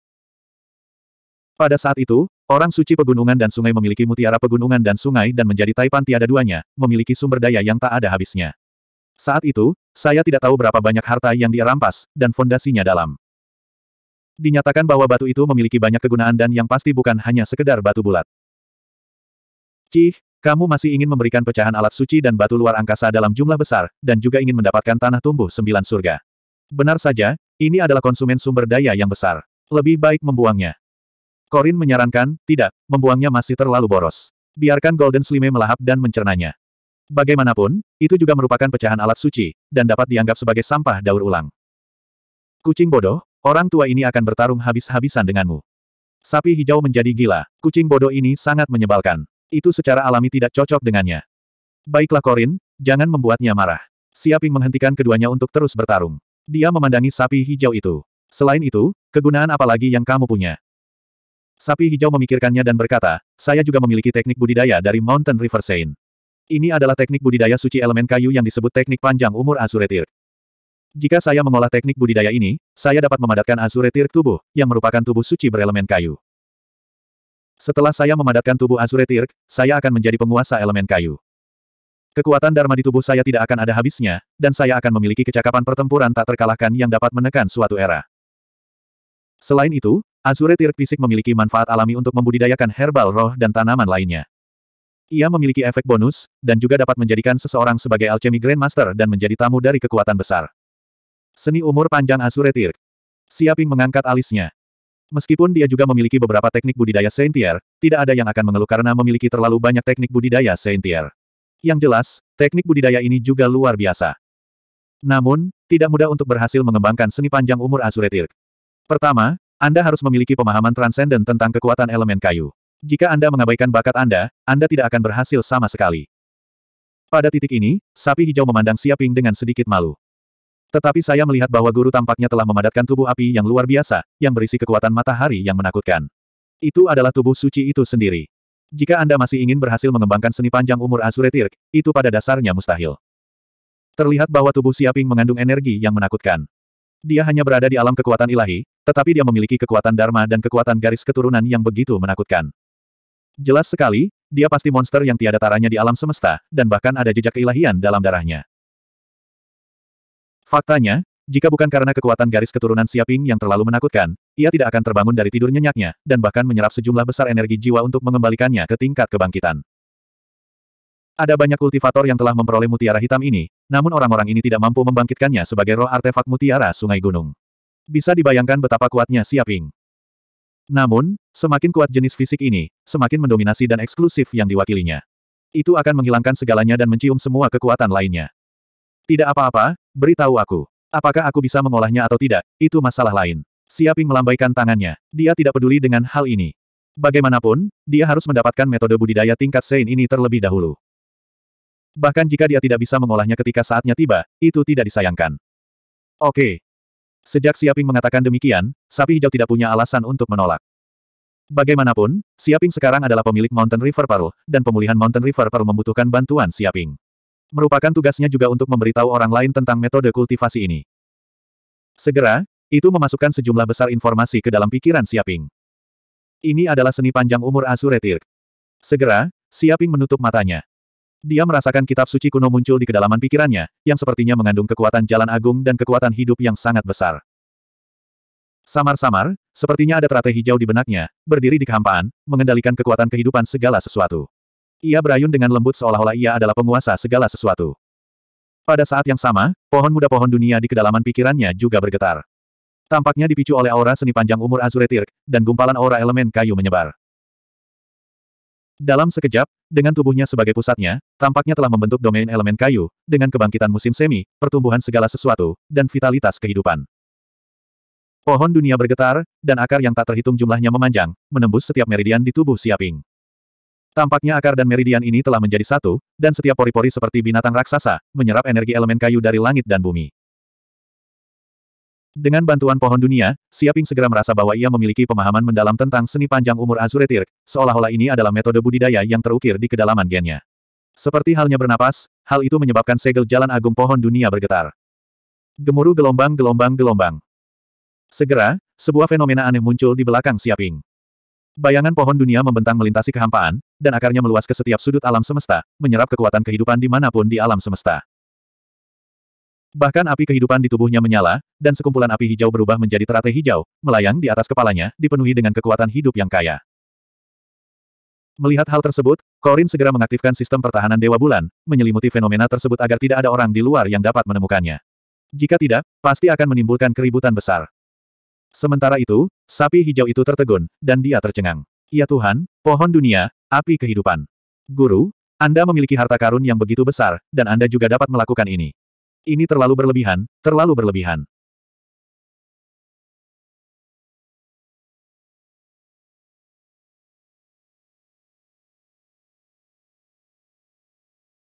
Pada saat itu, orang suci pegunungan dan sungai memiliki mutiara pegunungan dan sungai dan menjadi taipan tiada duanya, memiliki sumber daya yang tak ada habisnya. Saat itu, saya tidak tahu berapa banyak harta yang dia rampas, dan fondasinya dalam. Dinyatakan bahwa batu itu memiliki banyak kegunaan dan yang pasti bukan hanya sekedar batu bulat. Cih, kamu masih ingin memberikan pecahan alat suci dan batu luar angkasa dalam jumlah besar, dan juga ingin mendapatkan tanah tumbuh sembilan surga. Benar saja, ini adalah konsumen sumber daya yang besar. Lebih baik membuangnya. Korin menyarankan, tidak, membuangnya masih terlalu boros. Biarkan Golden Slime melahap dan mencernanya. Bagaimanapun, itu juga merupakan pecahan alat suci, dan dapat dianggap sebagai sampah daur ulang. Kucing bodoh, orang tua ini akan bertarung habis-habisan denganmu. Sapi hijau menjadi gila, kucing bodoh ini sangat menyebalkan. Itu secara alami tidak cocok dengannya. Baiklah Korin, jangan membuatnya marah. Siaping menghentikan keduanya untuk terus bertarung. Dia memandangi sapi hijau itu. Selain itu, kegunaan apa lagi yang kamu punya? Sapi hijau memikirkannya dan berkata, saya juga memiliki teknik budidaya dari Mountain River Saint. Ini adalah teknik budidaya suci elemen kayu yang disebut teknik panjang umur azuretir. Jika saya mengolah teknik budidaya ini, saya dapat memadatkan azuretir tubuh, yang merupakan tubuh suci berelemen kayu. Setelah saya memadatkan tubuh Azure Tirk, saya akan menjadi penguasa elemen kayu. Kekuatan Dharma di tubuh saya tidak akan ada habisnya, dan saya akan memiliki kecakapan pertempuran tak terkalahkan yang dapat menekan suatu era. Selain itu, Azure Tirk Fisik memiliki manfaat alami untuk membudidayakan herbal roh dan tanaman lainnya. Ia memiliki efek bonus, dan juga dapat menjadikan seseorang sebagai alchemy grandmaster dan menjadi tamu dari kekuatan besar. Seni umur panjang Azure Tirk. Siaping mengangkat alisnya. Meskipun dia juga memiliki beberapa teknik budidaya Saintier, tidak ada yang akan mengeluh karena memiliki terlalu banyak teknik budidaya Saintier. Yang jelas, teknik budidaya ini juga luar biasa. Namun, tidak mudah untuk berhasil mengembangkan seni panjang umur Azuretir. Pertama, Anda harus memiliki pemahaman transenden tentang kekuatan elemen kayu. Jika Anda mengabaikan bakat Anda, Anda tidak akan berhasil sama sekali. Pada titik ini, sapi hijau memandang Siaping dengan sedikit malu. Tetapi saya melihat bahwa guru tampaknya telah memadatkan tubuh api yang luar biasa, yang berisi kekuatan matahari yang menakutkan. Itu adalah tubuh suci itu sendiri. Jika Anda masih ingin berhasil mengembangkan seni panjang umur Azure Tirk, itu pada dasarnya mustahil. Terlihat bahwa tubuh Siaping mengandung energi yang menakutkan. Dia hanya berada di alam kekuatan ilahi, tetapi dia memiliki kekuatan dharma dan kekuatan garis keturunan yang begitu menakutkan. Jelas sekali, dia pasti monster yang tiada taranya di alam semesta, dan bahkan ada jejak keilahian dalam darahnya. Faktanya, jika bukan karena kekuatan garis keturunan Siaping yang terlalu menakutkan, ia tidak akan terbangun dari tidur nyenyaknya, dan bahkan menyerap sejumlah besar energi jiwa untuk mengembalikannya ke tingkat kebangkitan. Ada banyak kultivator yang telah memperoleh mutiara hitam ini, namun orang-orang ini tidak mampu membangkitkannya sebagai roh artefak mutiara sungai gunung. Bisa dibayangkan betapa kuatnya Siaping. Namun, semakin kuat jenis fisik ini, semakin mendominasi dan eksklusif yang diwakilinya. Itu akan menghilangkan segalanya dan mencium semua kekuatan lainnya. Tidak apa-apa, Beritahu aku. Apakah aku bisa mengolahnya atau tidak, itu masalah lain. Siaping melambaikan tangannya. Dia tidak peduli dengan hal ini. Bagaimanapun, dia harus mendapatkan metode budidaya tingkat Sein ini terlebih dahulu. Bahkan jika dia tidak bisa mengolahnya ketika saatnya tiba, itu tidak disayangkan. Oke. Sejak Siaping mengatakan demikian, sapi hijau tidak punya alasan untuk menolak. Bagaimanapun, Siaping sekarang adalah pemilik Mountain River Pearl, dan pemulihan Mountain River Pearl membutuhkan bantuan Siaping. Merupakan tugasnya juga untuk memberitahu orang lain tentang metode kultivasi ini. Segera, itu memasukkan sejumlah besar informasi ke dalam pikiran Siaping. Ini adalah seni panjang umur Asuretir. Segera, Siaping menutup matanya. Dia merasakan kitab suci kuno muncul di kedalaman pikirannya, yang sepertinya mengandung kekuatan jalan agung dan kekuatan hidup yang sangat besar. Samar-samar, sepertinya ada teratai hijau di benaknya, berdiri di kehampaan, mengendalikan kekuatan kehidupan segala sesuatu. Ia berayun dengan lembut seolah-olah ia adalah penguasa segala sesuatu. Pada saat yang sama, pohon muda pohon dunia di kedalaman pikirannya juga bergetar. Tampaknya dipicu oleh aura seni panjang umur Azure dan gumpalan aura elemen kayu menyebar. Dalam sekejap, dengan tubuhnya sebagai pusatnya, tampaknya telah membentuk domain elemen kayu, dengan kebangkitan musim semi, pertumbuhan segala sesuatu, dan vitalitas kehidupan. Pohon dunia bergetar, dan akar yang tak terhitung jumlahnya memanjang, menembus setiap meridian di tubuh Siaping. Tampaknya akar dan meridian ini telah menjadi satu, dan setiap pori-pori seperti binatang raksasa, menyerap energi elemen kayu dari langit dan bumi. Dengan bantuan pohon dunia, Siaping segera merasa bahwa ia memiliki pemahaman mendalam tentang seni panjang umur Azuretir, seolah-olah ini adalah metode budidaya yang terukir di kedalaman gennya. Seperti halnya bernapas, hal itu menyebabkan segel jalan agung pohon dunia bergetar. Gemuruh gelombang-gelombang-gelombang. Segera, sebuah fenomena aneh muncul di belakang Siaping. Bayangan pohon dunia membentang melintasi kehampaan, dan akarnya meluas ke setiap sudut alam semesta, menyerap kekuatan kehidupan dimanapun di alam semesta. Bahkan api kehidupan di tubuhnya menyala, dan sekumpulan api hijau berubah menjadi teratai hijau, melayang di atas kepalanya, dipenuhi dengan kekuatan hidup yang kaya. Melihat hal tersebut, Korin segera mengaktifkan sistem pertahanan Dewa Bulan, menyelimuti fenomena tersebut agar tidak ada orang di luar yang dapat menemukannya. Jika tidak, pasti akan menimbulkan keributan besar. Sementara itu, sapi hijau itu tertegun, dan dia tercengang. Ya Tuhan, pohon dunia, api kehidupan. Guru, Anda memiliki harta karun yang begitu besar, dan Anda juga dapat melakukan ini. Ini terlalu berlebihan, terlalu berlebihan.